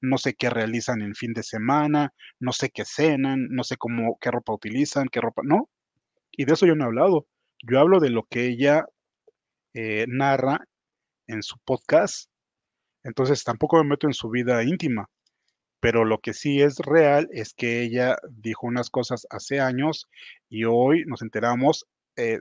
no sé qué realizan en fin de semana, no sé qué cenan, no sé cómo, qué ropa utilizan, qué ropa. No. Y de eso yo no he hablado. Yo hablo de lo que ella eh, narra en su podcast entonces tampoco me meto en su vida íntima, pero lo que sí es real es que ella dijo unas cosas hace años y hoy nos enteramos, eh,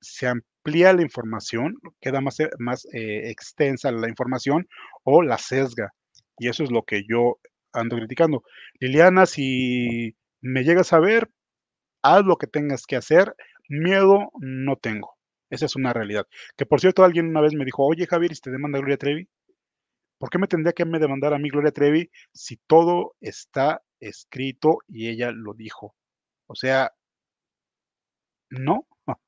se amplía la información, queda más, eh, más eh, extensa la información o la sesga. Y eso es lo que yo ando criticando. Liliana, si me llegas a ver, haz lo que tengas que hacer, miedo no tengo. Esa es una realidad. Que por cierto, alguien una vez me dijo, oye Javier, ¿y te demanda Gloria Trevi? ¿Por qué me tendría que me demandar a mi Gloria Trevi si todo está escrito y ella lo dijo? O sea, no. (laughs)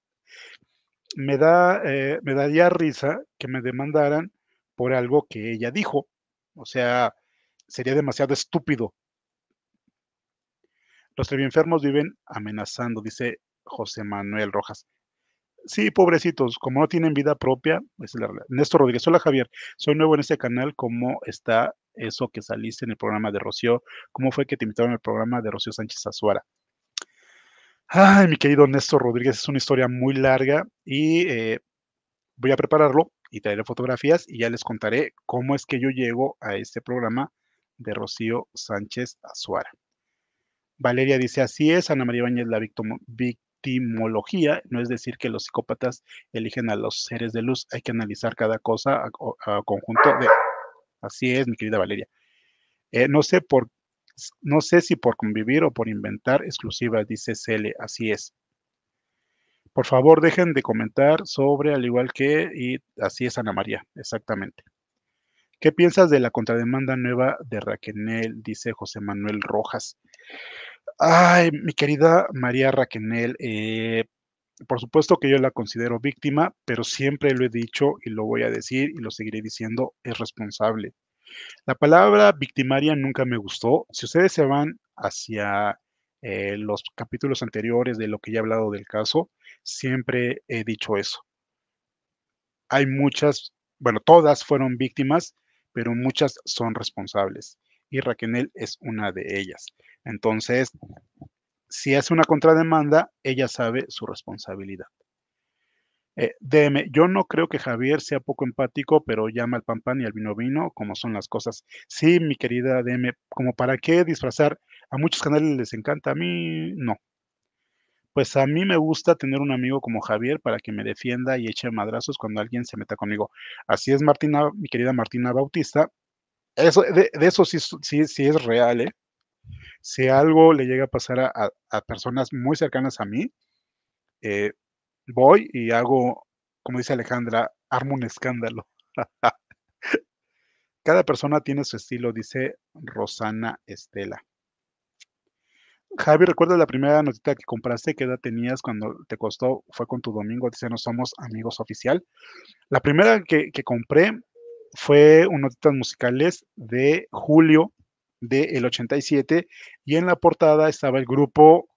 Me, da, eh, daría risa que me demandaran por algo que ella dijo. O sea, sería demasiado estúpido. Los enfermos viven amenazando, dice José Manuel Rojas. Sí, pobrecitos, como no tienen vida propia, es la realidad. Néstor Rodríguez, hola Javier, soy nuevo en este canal, ¿cómo está eso que saliste en el programa de Rocío? ¿Cómo fue que te invitaron al programa de Rocío Sánchez Azuara? Ay, mi querido Néstor Rodríguez, es una historia muy larga y eh, voy a prepararlo y traeré fotografías y ya les contaré cómo es que yo llego a este programa de Rocío Sánchez Azuara. Valeria dice, así es, Ana María Báñez, la víctima etimología, no es decir que los psicópatas eligen a los seres de luz, hay que analizar cada cosa a, conjunto de... Así es, mi querida Valeria. Eh, no sé por, no sé si por convivir o por inventar exclusivas, dice Cele, así es. Por favor, dejen de comentar sobre, al igual que, y así es Ana María, exactamente. ¿Qué piensas de la contrademanda nueva de Raquenel? Dice José Manuel Rojas. Ay, mi querida María Raquenel, eh, por supuesto que yo la considero víctima, pero siempre lo he dicho y lo voy a decir y lo seguiré diciendo, es responsable. La palabra victimaria nunca me gustó. Si ustedes se van hacia eh, los capítulos anteriores de lo que ya he hablado del caso, siempre he dicho eso. Hay muchas, bueno, todas fueron víctimas, pero muchas son responsables y Raquenel es una de ellas. Entonces, si es una contrademanda, ella sabe su responsabilidad. Eh, DM, yo no creo que Javier sea poco empático, pero llama al pan pan y al vino vino, como son las cosas. Sí, mi querida DM, como para qué disfrazar, a muchos canales les encanta, a mí no. Pues a mí me gusta tener un amigo como Javier para que me defienda y eche madrazos cuando alguien se meta conmigo. Así es, Martina, mi querida Martina Bautista, eso, de, eso sí, es real, ¿eh? Si algo le llega a pasar a, personas muy cercanas a mí, eh, voy y hago, como dice Alejandra, armo un escándalo. (laughs) Cada persona tiene su estilo, dice Rosana Estela. Javi, ¿recuerdas la primera notita que compraste? ¿Qué edad tenías cuando te costó? Fue con tu domingo, dice, no somos amigos oficial. La primera que compré fue de notitas musicales de julio del 87 y en la portada estaba el grupo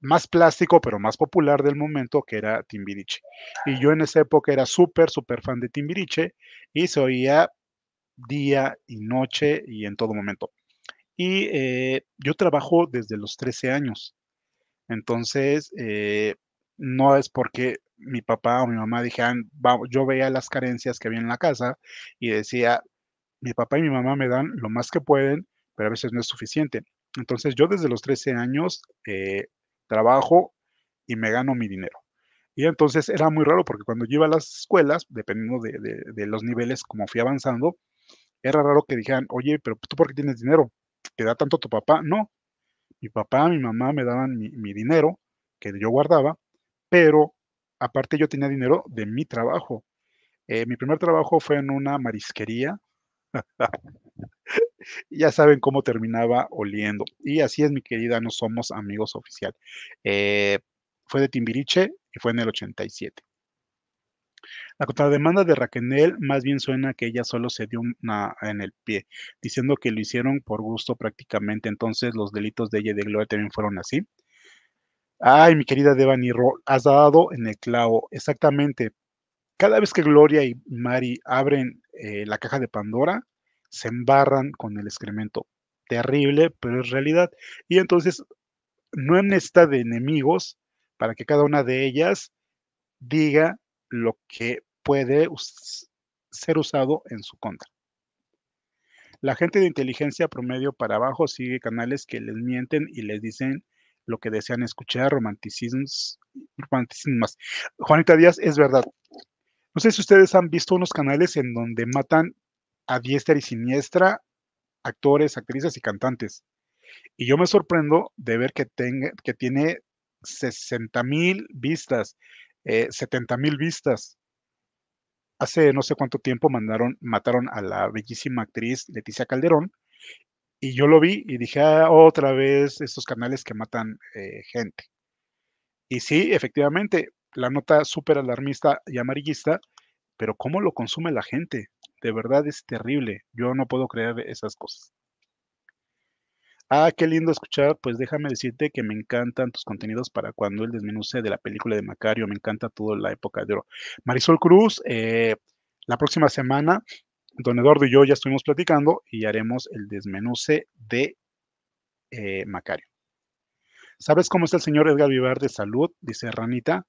más plástico, pero más popular del momento, que era Timbiriche. Y yo en esa época era súper, súper fan de Timbiriche y se oía día y noche y en todo momento. Y eh, yo trabajo desde los 13 años. Entonces, eh, no es porque mi papá o mi mamá dijeran, yo veía las carencias que había en la casa y decía, mi papá y mi mamá me dan lo más que pueden, pero a veces no es suficiente. Entonces yo desde los 13 años eh, trabajo y me gano mi dinero. Y entonces era muy raro porque cuando yo iba a las escuelas, dependiendo de, los niveles como fui avanzando, era raro que dijeran, oye, pero tú por qué tienes dinero? ¿Te da tanto tu papá? No, mi papá, mi mamá me daban mi, mi dinero que yo guardaba, pero aparte yo tenía dinero de mi trabajo. Eh, mi primer trabajo fue en una marisquería. (laughs) ya saben cómo terminaba oliendo. Y así es, mi querida, no somos amigos oficial. Eh, fue de Timbiriche y fue en el 87. La contrademanda de Raquenel más bien suena que ella solo se dio una en el pie, diciendo que lo hicieron por gusto prácticamente. Entonces los delitos de ella y de Gloria también fueron así. Ay, mi querida Devani, has dado en el clavo, exactamente. Cada vez que Gloria y Mari abren eh, la caja de Pandora, se embarran con el excremento. Terrible, pero es realidad. Y entonces, no en esta de enemigos para que cada una de ellas diga lo que puede ser usado en su contra. La gente de inteligencia promedio para abajo sigue canales que les mienten y les dicen lo que desean escuchar, romanticismos, romanticismos. Juanita Díaz, es verdad. No sé si ustedes han visto unos canales en donde matan a diestra y siniestra actores, actrices y cantantes. Y yo me sorprendo de ver que, tenga, que tiene 60 mil vistas, eh, 70 mil vistas. Hace no sé cuánto tiempo mandaron, mataron a la bellísima actriz Leticia Calderón y yo lo vi y dije, ah, otra vez estos canales que matan eh, gente. Y sí, efectivamente, la nota súper alarmista y amarillista, pero cómo lo consume la gente. De verdad es terrible. Yo no puedo creer esas cosas. Ah, qué lindo escuchar. Pues déjame decirte que me encantan tus contenidos para cuando el desmenuce de la película de Macario. Me encanta toda la época de oro. Marisol Cruz, eh, la próxima semana don Eduardo y yo ya estuvimos platicando y haremos el desmenuce de eh, Macario. ¿Sabes cómo está el señor Edgar Vivar de salud? Dice Ranita.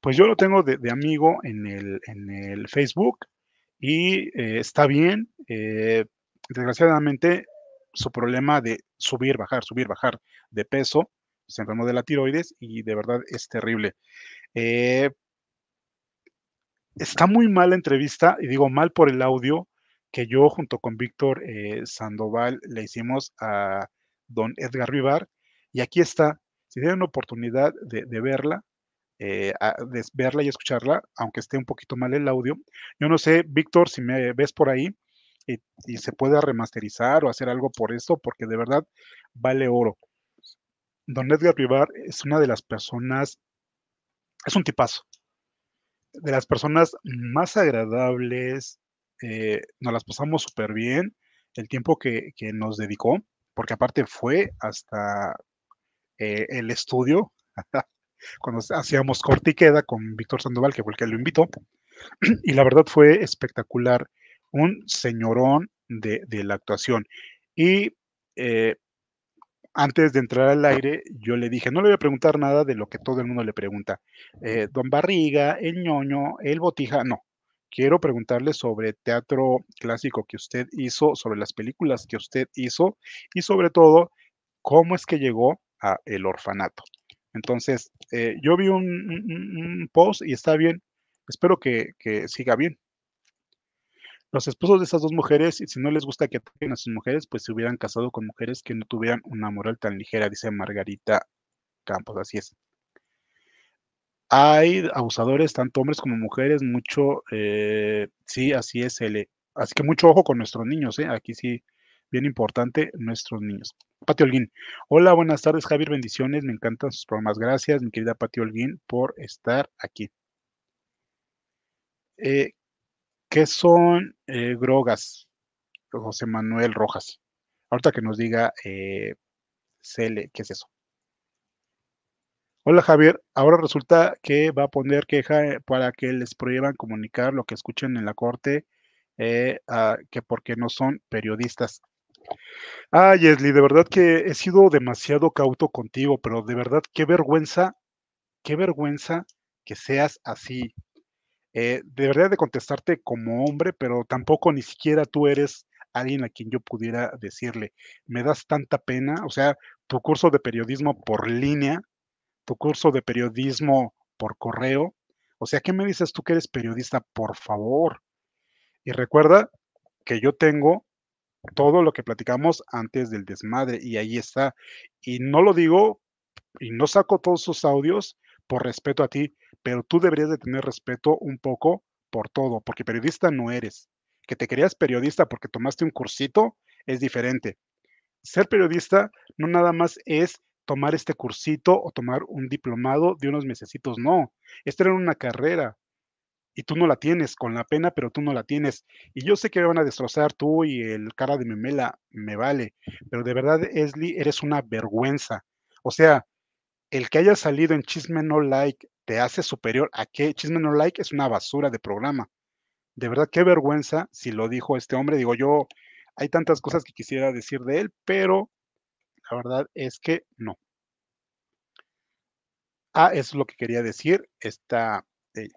Pues yo lo tengo de, amigo en el, Facebook y eh, está bien. Eh, desgraciadamente, su problema de subir, bajar, subir, bajar de peso, se enfermó de la tiroides y de verdad es terrible. Eh, está muy mal la entrevista, y digo mal por el audio que yo junto con Víctor eh, Sandoval le hicimos a don Edgar Rivar. Y aquí está, si tienen oportunidad de, verla, eh, de verla y escucharla, aunque esté un poquito mal el audio. Yo no sé, Víctor, si me ves por ahí y, se pueda remasterizar o hacer algo por esto, porque de verdad vale oro. Don Edgar Rivar es una de las personas, es un tipazo, de las personas más agradables, eh, nos las pasamos súper bien el tiempo que, nos dedicó, porque aparte fue hasta eh, el estudio, (laughs) cuando hacíamos corte y queda con Víctor Sandoval, que fue el que lo invitó, (clears throat) y la verdad fue espectacular, un señorón de, de la actuación. Y eh, antes de entrar al aire, yo le dije, no le voy a preguntar nada de lo que todo el mundo le pregunta. Eh, don Barriga, el ñoño, el botija, no. Quiero preguntarle sobre teatro clásico que usted hizo, sobre las películas que usted hizo y sobre todo, cómo es que llegó a el orfanato. Entonces, eh, yo vi un, post y está bien. Espero que siga bien los esposos de esas dos mujeres, si no les gusta que ataquen a sus mujeres, pues se hubieran casado con mujeres que no tuvieran una moral tan ligera, dice Margarita Campos, así es. Hay abusadores, tanto hombres como mujeres, mucho, eh, sí, así es, L. Así que mucho ojo con nuestros niños, ¿eh? aquí sí, bien importante, nuestros niños. Pati Holguín, hola, buenas tardes, Javier, bendiciones, me encantan sus programas, gracias, mi querida Pati Holguín, por estar aquí. Eh, ¿Qué son drogas, eh, José Manuel Rojas? Ahorita que nos diga eh, Cele, ¿qué es eso? Hola Javier, ahora resulta que va a poner queja eh, para que les prohíban comunicar lo que escuchen en la corte, eh, que porque no son periodistas. Ah, Yesli, de verdad que he sido demasiado cauto contigo, pero de verdad qué vergüenza, qué vergüenza que seas así. De eh, debería de contestarte como hombre, pero tampoco ni siquiera tú eres alguien a quien yo pudiera decirle, me das tanta pena, o sea, tu curso de periodismo por línea, tu curso de periodismo por correo, o sea, ¿qué me dices tú que eres periodista, por favor? Y recuerda que yo tengo todo lo que platicamos antes del desmadre y ahí está. Y no lo digo y no saco todos sus audios por respeto a ti, pero tú deberías de tener respeto un poco por todo, porque periodista no eres. Que te creas periodista porque tomaste un cursito es diferente. Ser periodista no nada más es tomar este cursito o tomar un diplomado de unos mesecitos, no, es tener una carrera y tú no la tienes, con la pena, pero tú no la tienes. Y yo sé que me van a destrozar tú y el cara de memela, me vale, pero de verdad, Esli, eres una vergüenza. O sea, el que haya salido en Chisme No Like te hace superior a que Chisme No Like es una basura de programa. De verdad, qué vergüenza si lo dijo este hombre. Digo, yo, hay tantas cosas que quisiera decir de él, pero la verdad es que no. Ah, eso es lo que quería decir. Está... Eh,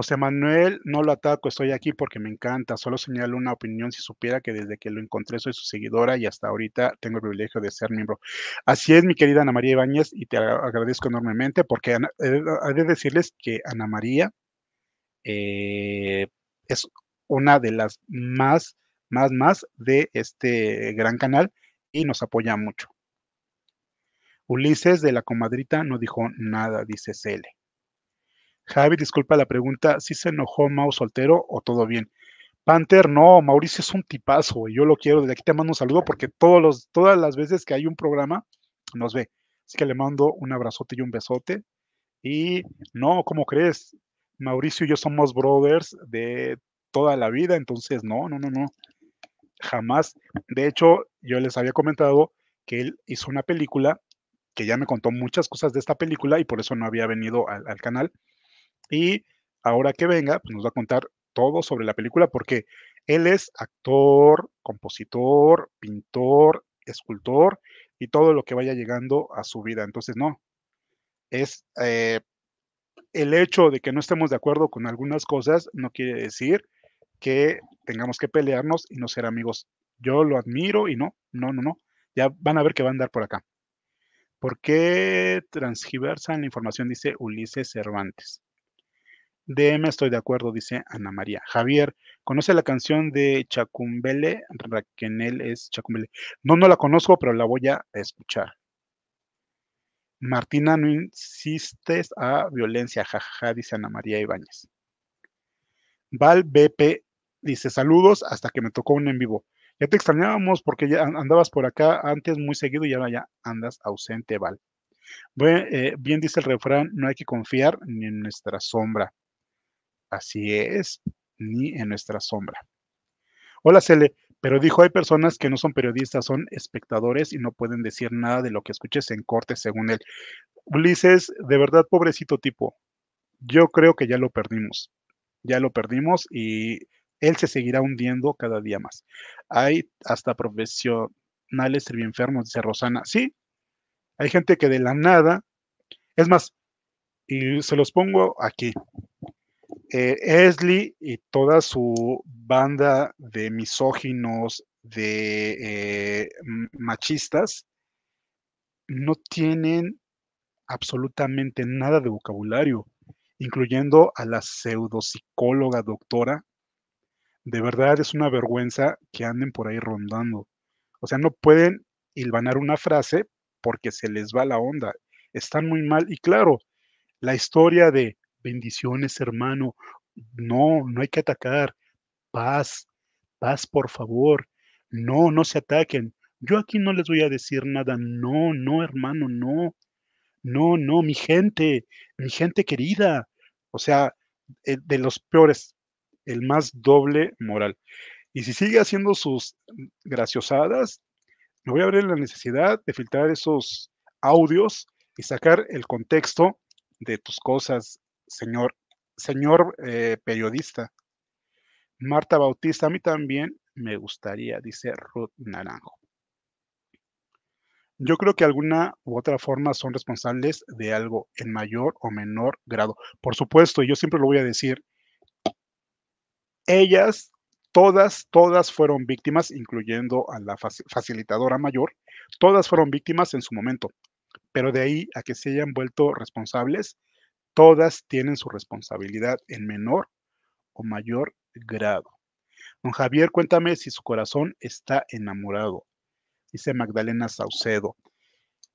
José Manuel, no lo ataco, estoy aquí porque me encanta, solo señalo una opinión si supiera que desde que lo encontré soy su seguidora y hasta ahorita tengo el privilegio de ser miembro. Así es, mi querida Ana María Ibáñez, y te agradezco enormemente porque hay eh, de decirles que Ana María eh, es una de las más, más, más de este gran canal y nos apoya mucho. Ulises de la comadrita no dijo nada, dice Cele. Javi, disculpa la pregunta, ¿si se enojó Mau soltero o todo bien? Panther, no, Mauricio es un tipazo, y yo lo quiero, desde aquí te mando un saludo porque todos los, todas las veces que hay un programa nos ve. Así que le mando un abrazote y un besote. Y no, ¿cómo crees? Mauricio y yo somos brothers de toda la vida, entonces no, no, no, no. Jamás. De hecho, yo les había comentado que él hizo una película que ya me contó muchas cosas de esta película y por eso no había venido al canal. Y ahora que venga, pues nos va a contar todo sobre la película porque él es actor, compositor, pintor, escultor y todo lo que vaya llegando a su vida. Entonces, no, es eh, el hecho de que no estemos de acuerdo con algunas cosas no quiere decir que tengamos que pelearnos y no ser amigos. Yo lo admiro y no, no, no, no. Ya van a ver que va a andar por acá. ¿Por qué transgiversan la información? Dice Ulises Cervantes. DM, estoy de acuerdo, dice Ana María. Javier, ¿conoce la canción de Chacumbele? Raquenel es Chacumbele. No, no la conozco, pero la voy a escuchar. Martina, no insistes a violencia, jajaja, dice Ana María Ibáñez. Val BP dice: Saludos hasta que me tocó un en vivo. Ya te extrañábamos porque ya andabas por acá antes muy seguido y ahora ya andas ausente, Val. Eh, bien dice el refrán: no hay que confiar ni en nuestra sombra. Así es, ni en nuestra sombra. Hola, Cele. Pero dijo, hay personas que no son periodistas, son espectadores y no pueden decir nada de lo que escuches en corte, según él. Ulises, de verdad, pobrecito tipo. Yo creo que ya lo perdimos. Ya lo perdimos y él se seguirá hundiendo cada día más. Hay hasta profesionales enfermos, dice Rosana. Sí, hay gente que de la nada, es más, y se los pongo aquí. Eh, Esli y toda su banda de misóginos, de eh, machistas, no tienen absolutamente nada de vocabulario, incluyendo a la pseudopsicóloga doctora. De verdad es una vergüenza que anden por ahí rondando. O sea, no pueden hilvanar una frase porque se les va la onda. Están muy mal. Y claro, la historia de bendiciones, hermano. No, no hay que atacar. Paz, paz, por favor. No, no se ataquen. Yo aquí no les voy a decir nada. No, no, hermano, no. No, no, mi gente, mi gente querida. O sea, eh, de los peores, el más doble moral. Y si sigue haciendo sus graciosadas, me voy a abrir la necesidad de filtrar esos audios y sacar el contexto de tus cosas, señor, señor eh, periodista. Marta Bautista, a mí también me gustaría, dice Ruth Naranjo. Yo creo que alguna u otra forma son responsables de algo en mayor o menor grado. Por supuesto, yo siempre lo voy a decir, ellas, todas, todas fueron víctimas, incluyendo a la facilitadora mayor, todas fueron víctimas en su momento. Pero de ahí a que se hayan vuelto responsables, Todas tienen su responsabilidad en menor o mayor grado. Don Javier, cuéntame si su corazón está enamorado. Dice Magdalena Saucedo.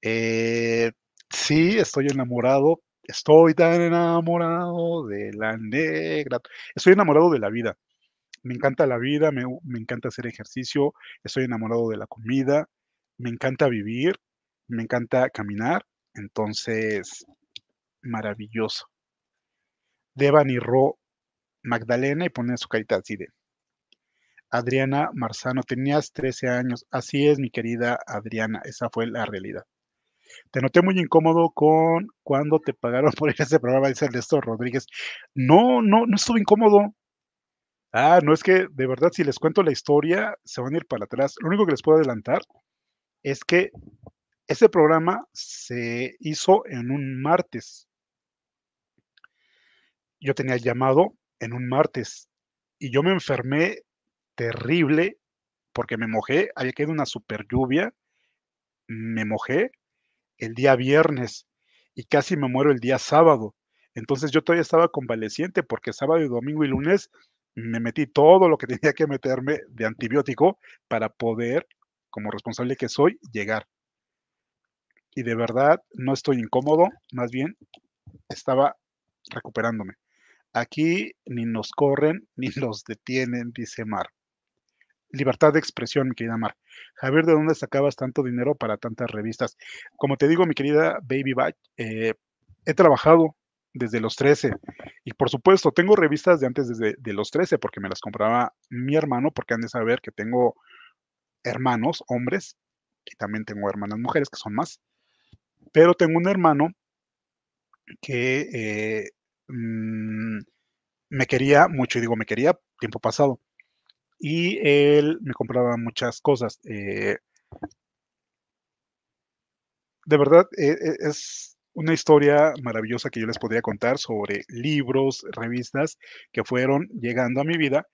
Eh, sí, estoy enamorado. Estoy tan enamorado de la negra. Estoy enamorado de la vida. Me encanta la vida, me encanta hacer ejercicio, estoy enamorado de la comida, me encanta vivir, me encanta caminar. Entonces, maravilloso. Devan y Ro Magdalena y ponen su carita así de. Adriana Marzano, tenías 13 años. Así es, mi querida Adriana, esa fue la realidad. Te noté muy incómodo con cuando te pagaron por ese programa, dice Ernesto Rodríguez. No, no, no estuve incómodo. Ah, no es que de verdad, si les cuento la historia, se van a ir para atrás. Lo único que les puedo adelantar es que ese programa se hizo en un martes yo tenía llamado en un martes y yo me enfermé terrible porque me mojé, había caído una super lluvia, me mojé el día viernes y casi me muero el día sábado. Entonces yo todavía estaba convaleciente porque sábado y domingo y lunes me metí todo lo que (laughs) tenía que meterme de antibiótico para poder, como responsable que soy, llegar. Y de verdad no estoy incómodo, más bien estaba recuperándome. Aquí ni nos corren ni (laughs) nos detienen, dice Mar. Libertad de expresión, mi querida Mar. Javier, ¿de dónde sacabas tanto dinero para tantas revistas? Como te digo, mi querida Baby Batch, eh, he trabajado desde los 13. Y por supuesto, tengo revistas de antes desde de los 13 porque me las compraba mi hermano, porque han de saber que tengo hermanos, hombres, y también tengo hermanas mujeres, que son más. Pero tengo un hermano que eh, Mm, me quería mucho, y digo, me quería tiempo pasado. Y él me compraba muchas cosas. Eh de verdad, eh, eh, es una historia maravillosa que yo les podría contar sobre libros, revistas que fueron llegando a mi vida.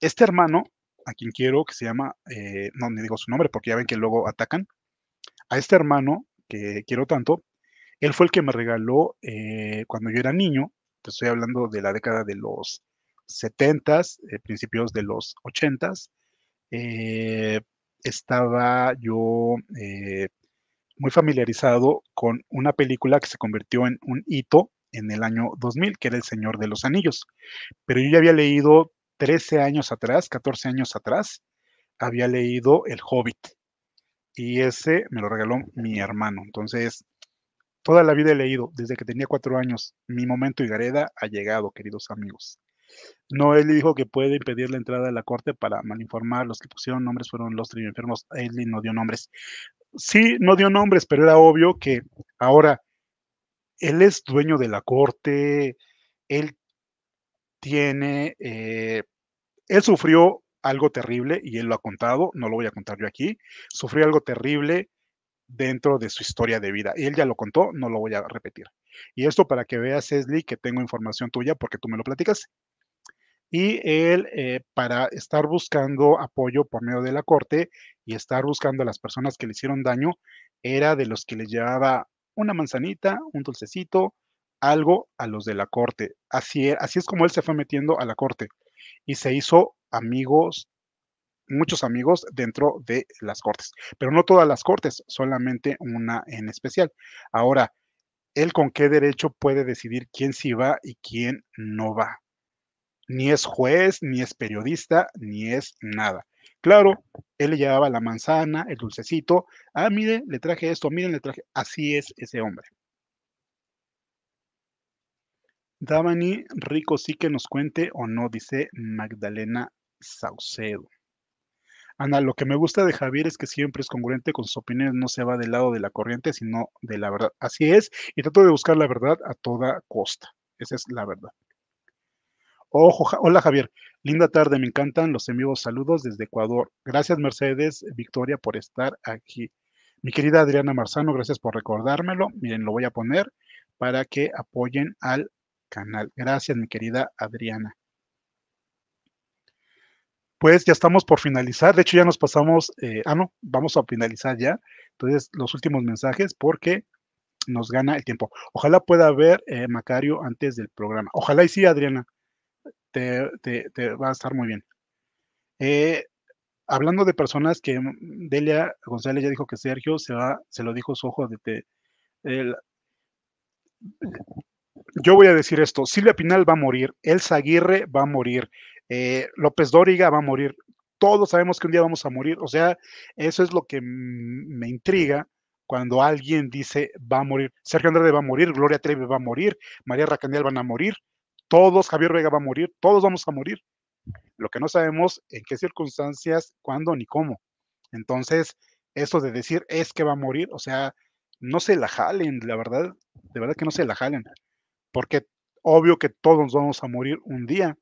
Este hermano, a quien quiero, que se llama, no, ni digo su nombre porque ya ven que luego atacan, a este hermano que quiero tanto, él fue el que me regaló cuando yo era niño estoy hablando de la década de los 70 eh, principios de los 80s. Eh, estaba yo eh, muy familiarizado con una película que se convirtió en un hito en el año 2000, que era El Señor de los Anillos. Pero yo ya había leído 13 años atrás, 14 años atrás, había leído El Hobbit. Y ese me lo regaló mi hermano. Entonces, Toda la vida he leído, desde que tenía cuatro años. Mi momento y Gareda ha llegado, queridos amigos. No, él dijo que puede impedir la entrada de la corte para malinformar. Los que pusieron nombres fueron los tres enfermos. Aisley no dio nombres. Sí, no dio nombres, pero era obvio que ahora él es dueño de la corte, él tiene, eh, él sufrió algo terrible y él lo ha contado, no lo voy a contar yo aquí, sufrió algo terrible dentro de su historia de vida. Y él ya lo contó, no lo voy a repetir. Y esto para que veas, Leslie, que tengo información tuya porque tú me lo platicas. Y él, eh, para estar buscando apoyo por medio de la corte y estar buscando a las personas que le hicieron daño, era de los que le llevaba una manzanita, un dulcecito, algo a los de la corte. E, así es como él se fue metiendo a la corte y se hizo amigos muchos amigos dentro de las cortes, pero no todas las cortes, solamente una en especial. Ahora, él con qué derecho puede decidir quién sí va y quién no va. Ni es juez, ni es periodista, ni es nada. Claro, él le llevaba la manzana, el dulcecito. Ah, mire, le traje esto, miren, le traje. Así es ese hombre. Dabani Rico sí que nos cuente o no, dice Magdalena Saucedo. Ana, lo que me gusta de Javier es que siempre es congruente con sus opiniones, no se va del lado de la corriente, sino de la verdad. Así es, y trato de buscar la verdad a toda costa. Esa es la verdad. Ojo, hola Javier, linda tarde, me encantan los envíos saludos desde Ecuador. Gracias Mercedes, Victoria, por estar aquí. Mi querida Adriana Marzano, gracias por recordármelo. Miren, lo voy a poner para que apoyen al canal. Gracias, mi querida Adriana pues ya estamos por finalizar. De hecho, ya nos pasamos, eh, ah, no, vamos a finalizar ya. Entonces, los últimos mensajes porque nos gana el tiempo. Ojalá pueda ver eh, Macario antes del programa. Ojalá y sí, Adriana. Te, te, va a estar muy bien. Eh, hablando de personas que mm, Delia González ya dijo que Sergio se va, se lo dijo su ojo de te, yo voy a decir esto, Silvia Pinal va a morir, Elsa Aguirre va a morir, eh, López Dóriga va a morir. Todos sabemos que un día vamos a morir. O sea, eso es lo que me intriga cuando alguien dice va a morir. Sergio Andrade va a morir, Gloria Trevi va a morir, María Racaniel van a morir, todos, Javier Vega va a morir, todos vamos a morir. Lo que no sabemos en qué circunstancias, cuándo ni cómo. Entonces, eso de decir es que va a morir, o sea, no se la jalen, la verdad, de verdad que no se la jalen, porque obvio que todos vamos a morir un día.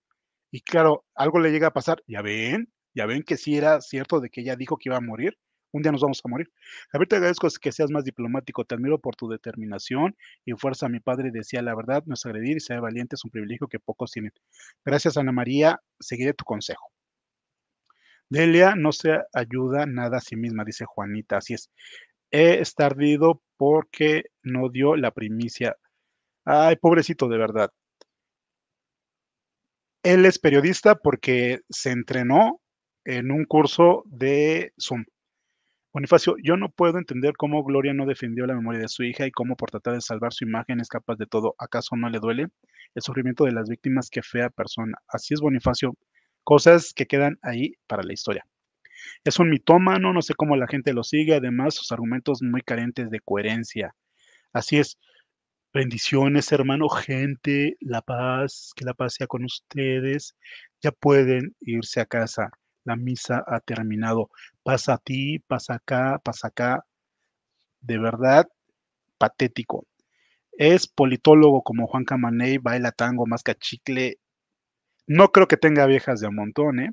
Y claro, algo le llega a pasar, ya ven, ya ven que sí era cierto de que ella dijo que iba a morir, un día nos vamos a morir. ver, te agradezco que seas más diplomático, te admiro por tu determinación y fuerza. Mi padre decía la verdad, no es agredir y ser valiente es un privilegio que pocos tienen. Gracias, Ana María, seguiré tu consejo. Delia no se ayuda nada a sí misma, dice Juanita, así es. He estardido porque no dio la primicia. Ay, pobrecito, de verdad. Él es periodista porque se entrenó en un curso de Zoom. Bonifacio, yo no puedo entender cómo Gloria no defendió la memoria de su hija y cómo por tratar de salvar su imagen es capaz de todo. ¿Acaso no le duele el sufrimiento de las víctimas? Qué fea persona. Así es, Bonifacio. Cosas que quedan ahí para la historia. Es un mitómano, no sé cómo la gente lo sigue, además sus argumentos muy carentes de coherencia. Así es, Bendiciones, hermano, gente, la paz, que la paz sea con ustedes. Ya pueden irse a casa. La misa ha terminado. Pasa a ti, pasa acá, pasa acá. De verdad, patético. Es politólogo como Juan Camaney, baila tango, que chicle. No creo que tenga viejas de a montón, ¿eh?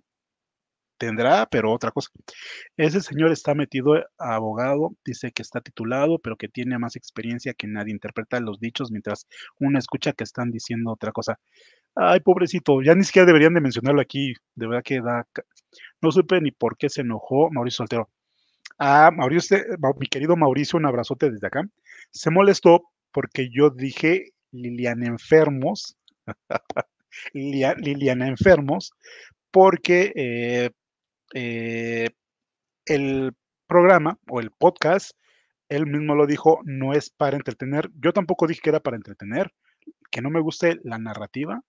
tendrá, pero otra cosa. Ese señor está metido eh, a abogado, dice que está titulado, pero que tiene más experiencia que nadie. Interpreta los dichos mientras uno escucha que están diciendo otra cosa. Ay, pobrecito, ya ni siquiera deberían de mencionarlo aquí. De verdad que da... No supe ni por qué se enojó Mauricio Soltero. Ah, Mauricio, mi querido Mauricio, un abrazote desde acá. Se molestó porque yo dije Lilian Enfermos. (laughs) Liliana Enfermos, porque eh, eh, el programa o el podcast, él mismo lo dijo, no es para entretener. Yo tampoco dije que era para entretener, que no me guste la narrativa,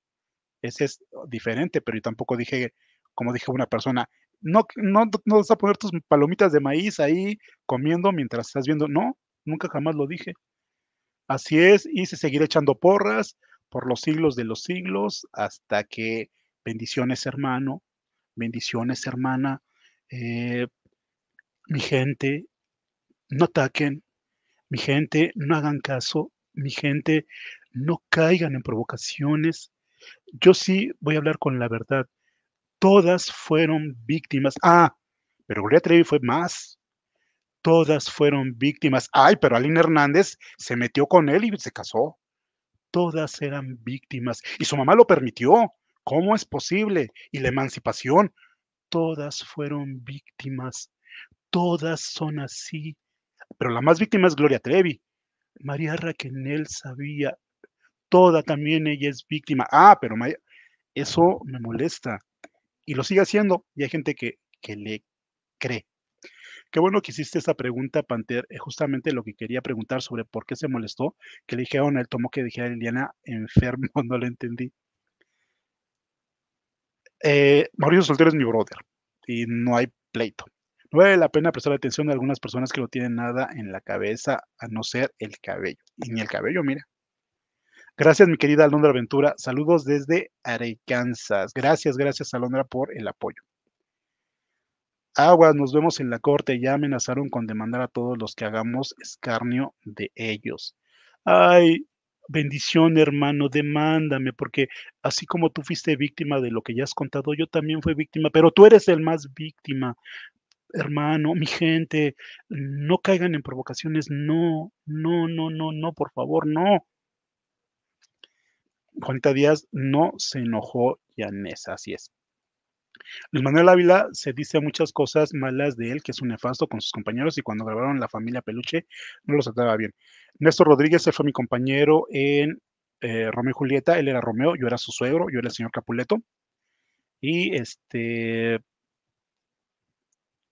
ese es diferente, pero yo tampoco dije, como dije una persona, no, no, no vas a poner tus palomitas de maíz ahí comiendo mientras estás viendo. No, nunca jamás lo dije. Así es, y se seguirá echando porras por los siglos de los siglos hasta que bendiciones, hermano, Bendiciones, hermana. Eh, mi gente, no ataquen. Mi gente, no hagan caso. Mi gente, no caigan en provocaciones. Yo sí voy a hablar con la verdad. Todas fueron víctimas. Ah, pero Gloria Trevi fue más. Todas fueron víctimas. Ay, pero Aline Hernández se metió con él y se casó. Todas eran víctimas. Y su mamá lo permitió. ¿Cómo es posible? Y la emancipación. Todas fueron víctimas. Todas son así. Pero la más víctima es Gloria Trevi. María Raquenel sabía. Toda también ella es víctima. Ah, pero eso me molesta. Y lo sigue haciendo. Y hay gente que, que le cree. Qué bueno que hiciste esa pregunta, Panter. Es eh, justamente lo que quería preguntar sobre por qué se molestó, que le dijeron el tomo que dijera Liliana enfermo, (laughs) no lo entendí. Eh, Mauricio Soltero es mi brother y no hay pleito. No vale la pena prestar atención a algunas personas que no tienen nada en la cabeza a no ser el cabello. Y ni el cabello, mira. Gracias, mi querida Alondra Ventura. Saludos desde Arkansas Gracias, gracias, Alondra, por el apoyo. Aguas, nos vemos en la corte. Ya amenazaron con demandar a todos los que hagamos escarnio de ellos. Ay, bendición, hermano, demándame, porque así como tú fuiste víctima de lo que ya has contado, yo también fui víctima, pero tú eres el más víctima. Hermano, mi gente, no caigan en provocaciones, no, no, no, no, no, por favor, no. Juanita Díaz no se enojó, Yanesa, así es. Luis Manuel Ávila se dice muchas cosas malas de él, que es un nefasto con sus compañeros y cuando grabaron La familia Peluche no lo trataba bien. Néstor Rodríguez, él fue mi compañero en eh, Romeo y Julieta, él era Romeo, yo era su suegro, yo era el señor Capuleto. Y este,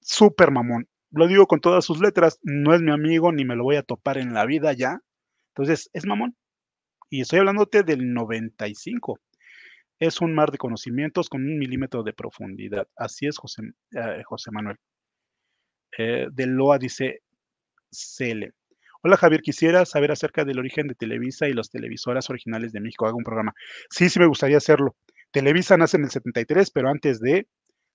súper mamón, lo digo con todas sus letras, no es mi amigo ni me lo voy a topar en la vida ya. Entonces, es mamón. Y estoy hablándote del 95 es un mar de conocimientos con un milímetro de profundidad. Así es, José, eh, José Manuel. Eh, de Loa dice Cele. Hola Javier, quisiera saber acerca del origen de Televisa y las televisoras originales de México. Hago un programa. Sí, sí me gustaría hacerlo. Televisa nace en el 73, pero antes de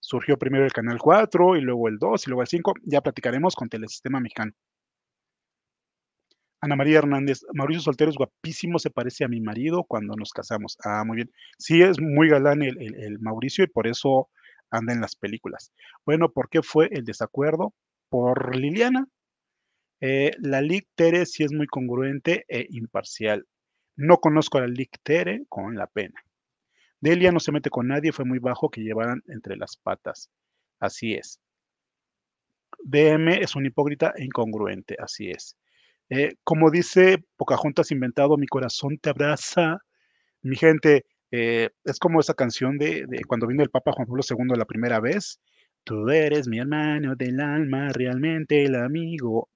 surgió primero el canal 4 y luego el 2 y luego el 5. Ya platicaremos con Telesistema Mexicano. Ana María Hernández, Mauricio Soltero es guapísimo, se parece a mi marido cuando nos casamos. Ah, muy bien. Sí, es muy galán el, Mauricio y por eso anda en las películas. Bueno, ¿por qué fue el desacuerdo? Por Liliana. Eh, la Lic Tere sí es muy congruente e imparcial. No conozco a la Lic Tere con la pena. Delia no se mete con nadie, fue muy bajo que llevaran entre las patas. Así es. DM es un hipócrita e incongruente, así es. Eh, como dice Pocahontas inventado, mi corazón te abraza. Mi gente, eh, es como esa canción de, cuando vino el Papa Juan Pablo II la primera vez. Tú eres mi hermano del alma, realmente el amigo.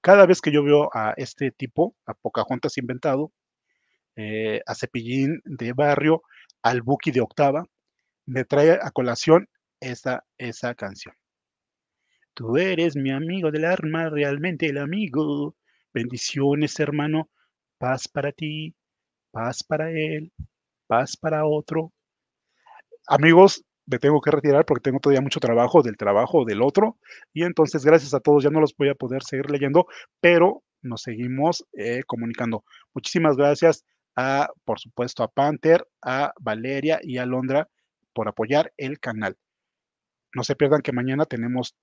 Cada vez que yo veo a este tipo, a Pocahontas inventado, eh, a Cepillín de Barrio, al Buki de Octava, me trae a colación esa, esa canción. Tú eres mi amigo del alma, realmente el amigo. Bendiciones, hermano. Paz para ti, paz para él, paz para otro. Amigos, me tengo que retirar porque tengo todavía mucho trabajo del trabajo del otro. Y entonces, gracias a todos, ya no los voy a poder seguir leyendo, pero nos seguimos eh, comunicando. Muchísimas gracias a, por supuesto, a Panther, a Valeria y a Londra por apoyar el canal. No se pierdan que mañana tenemos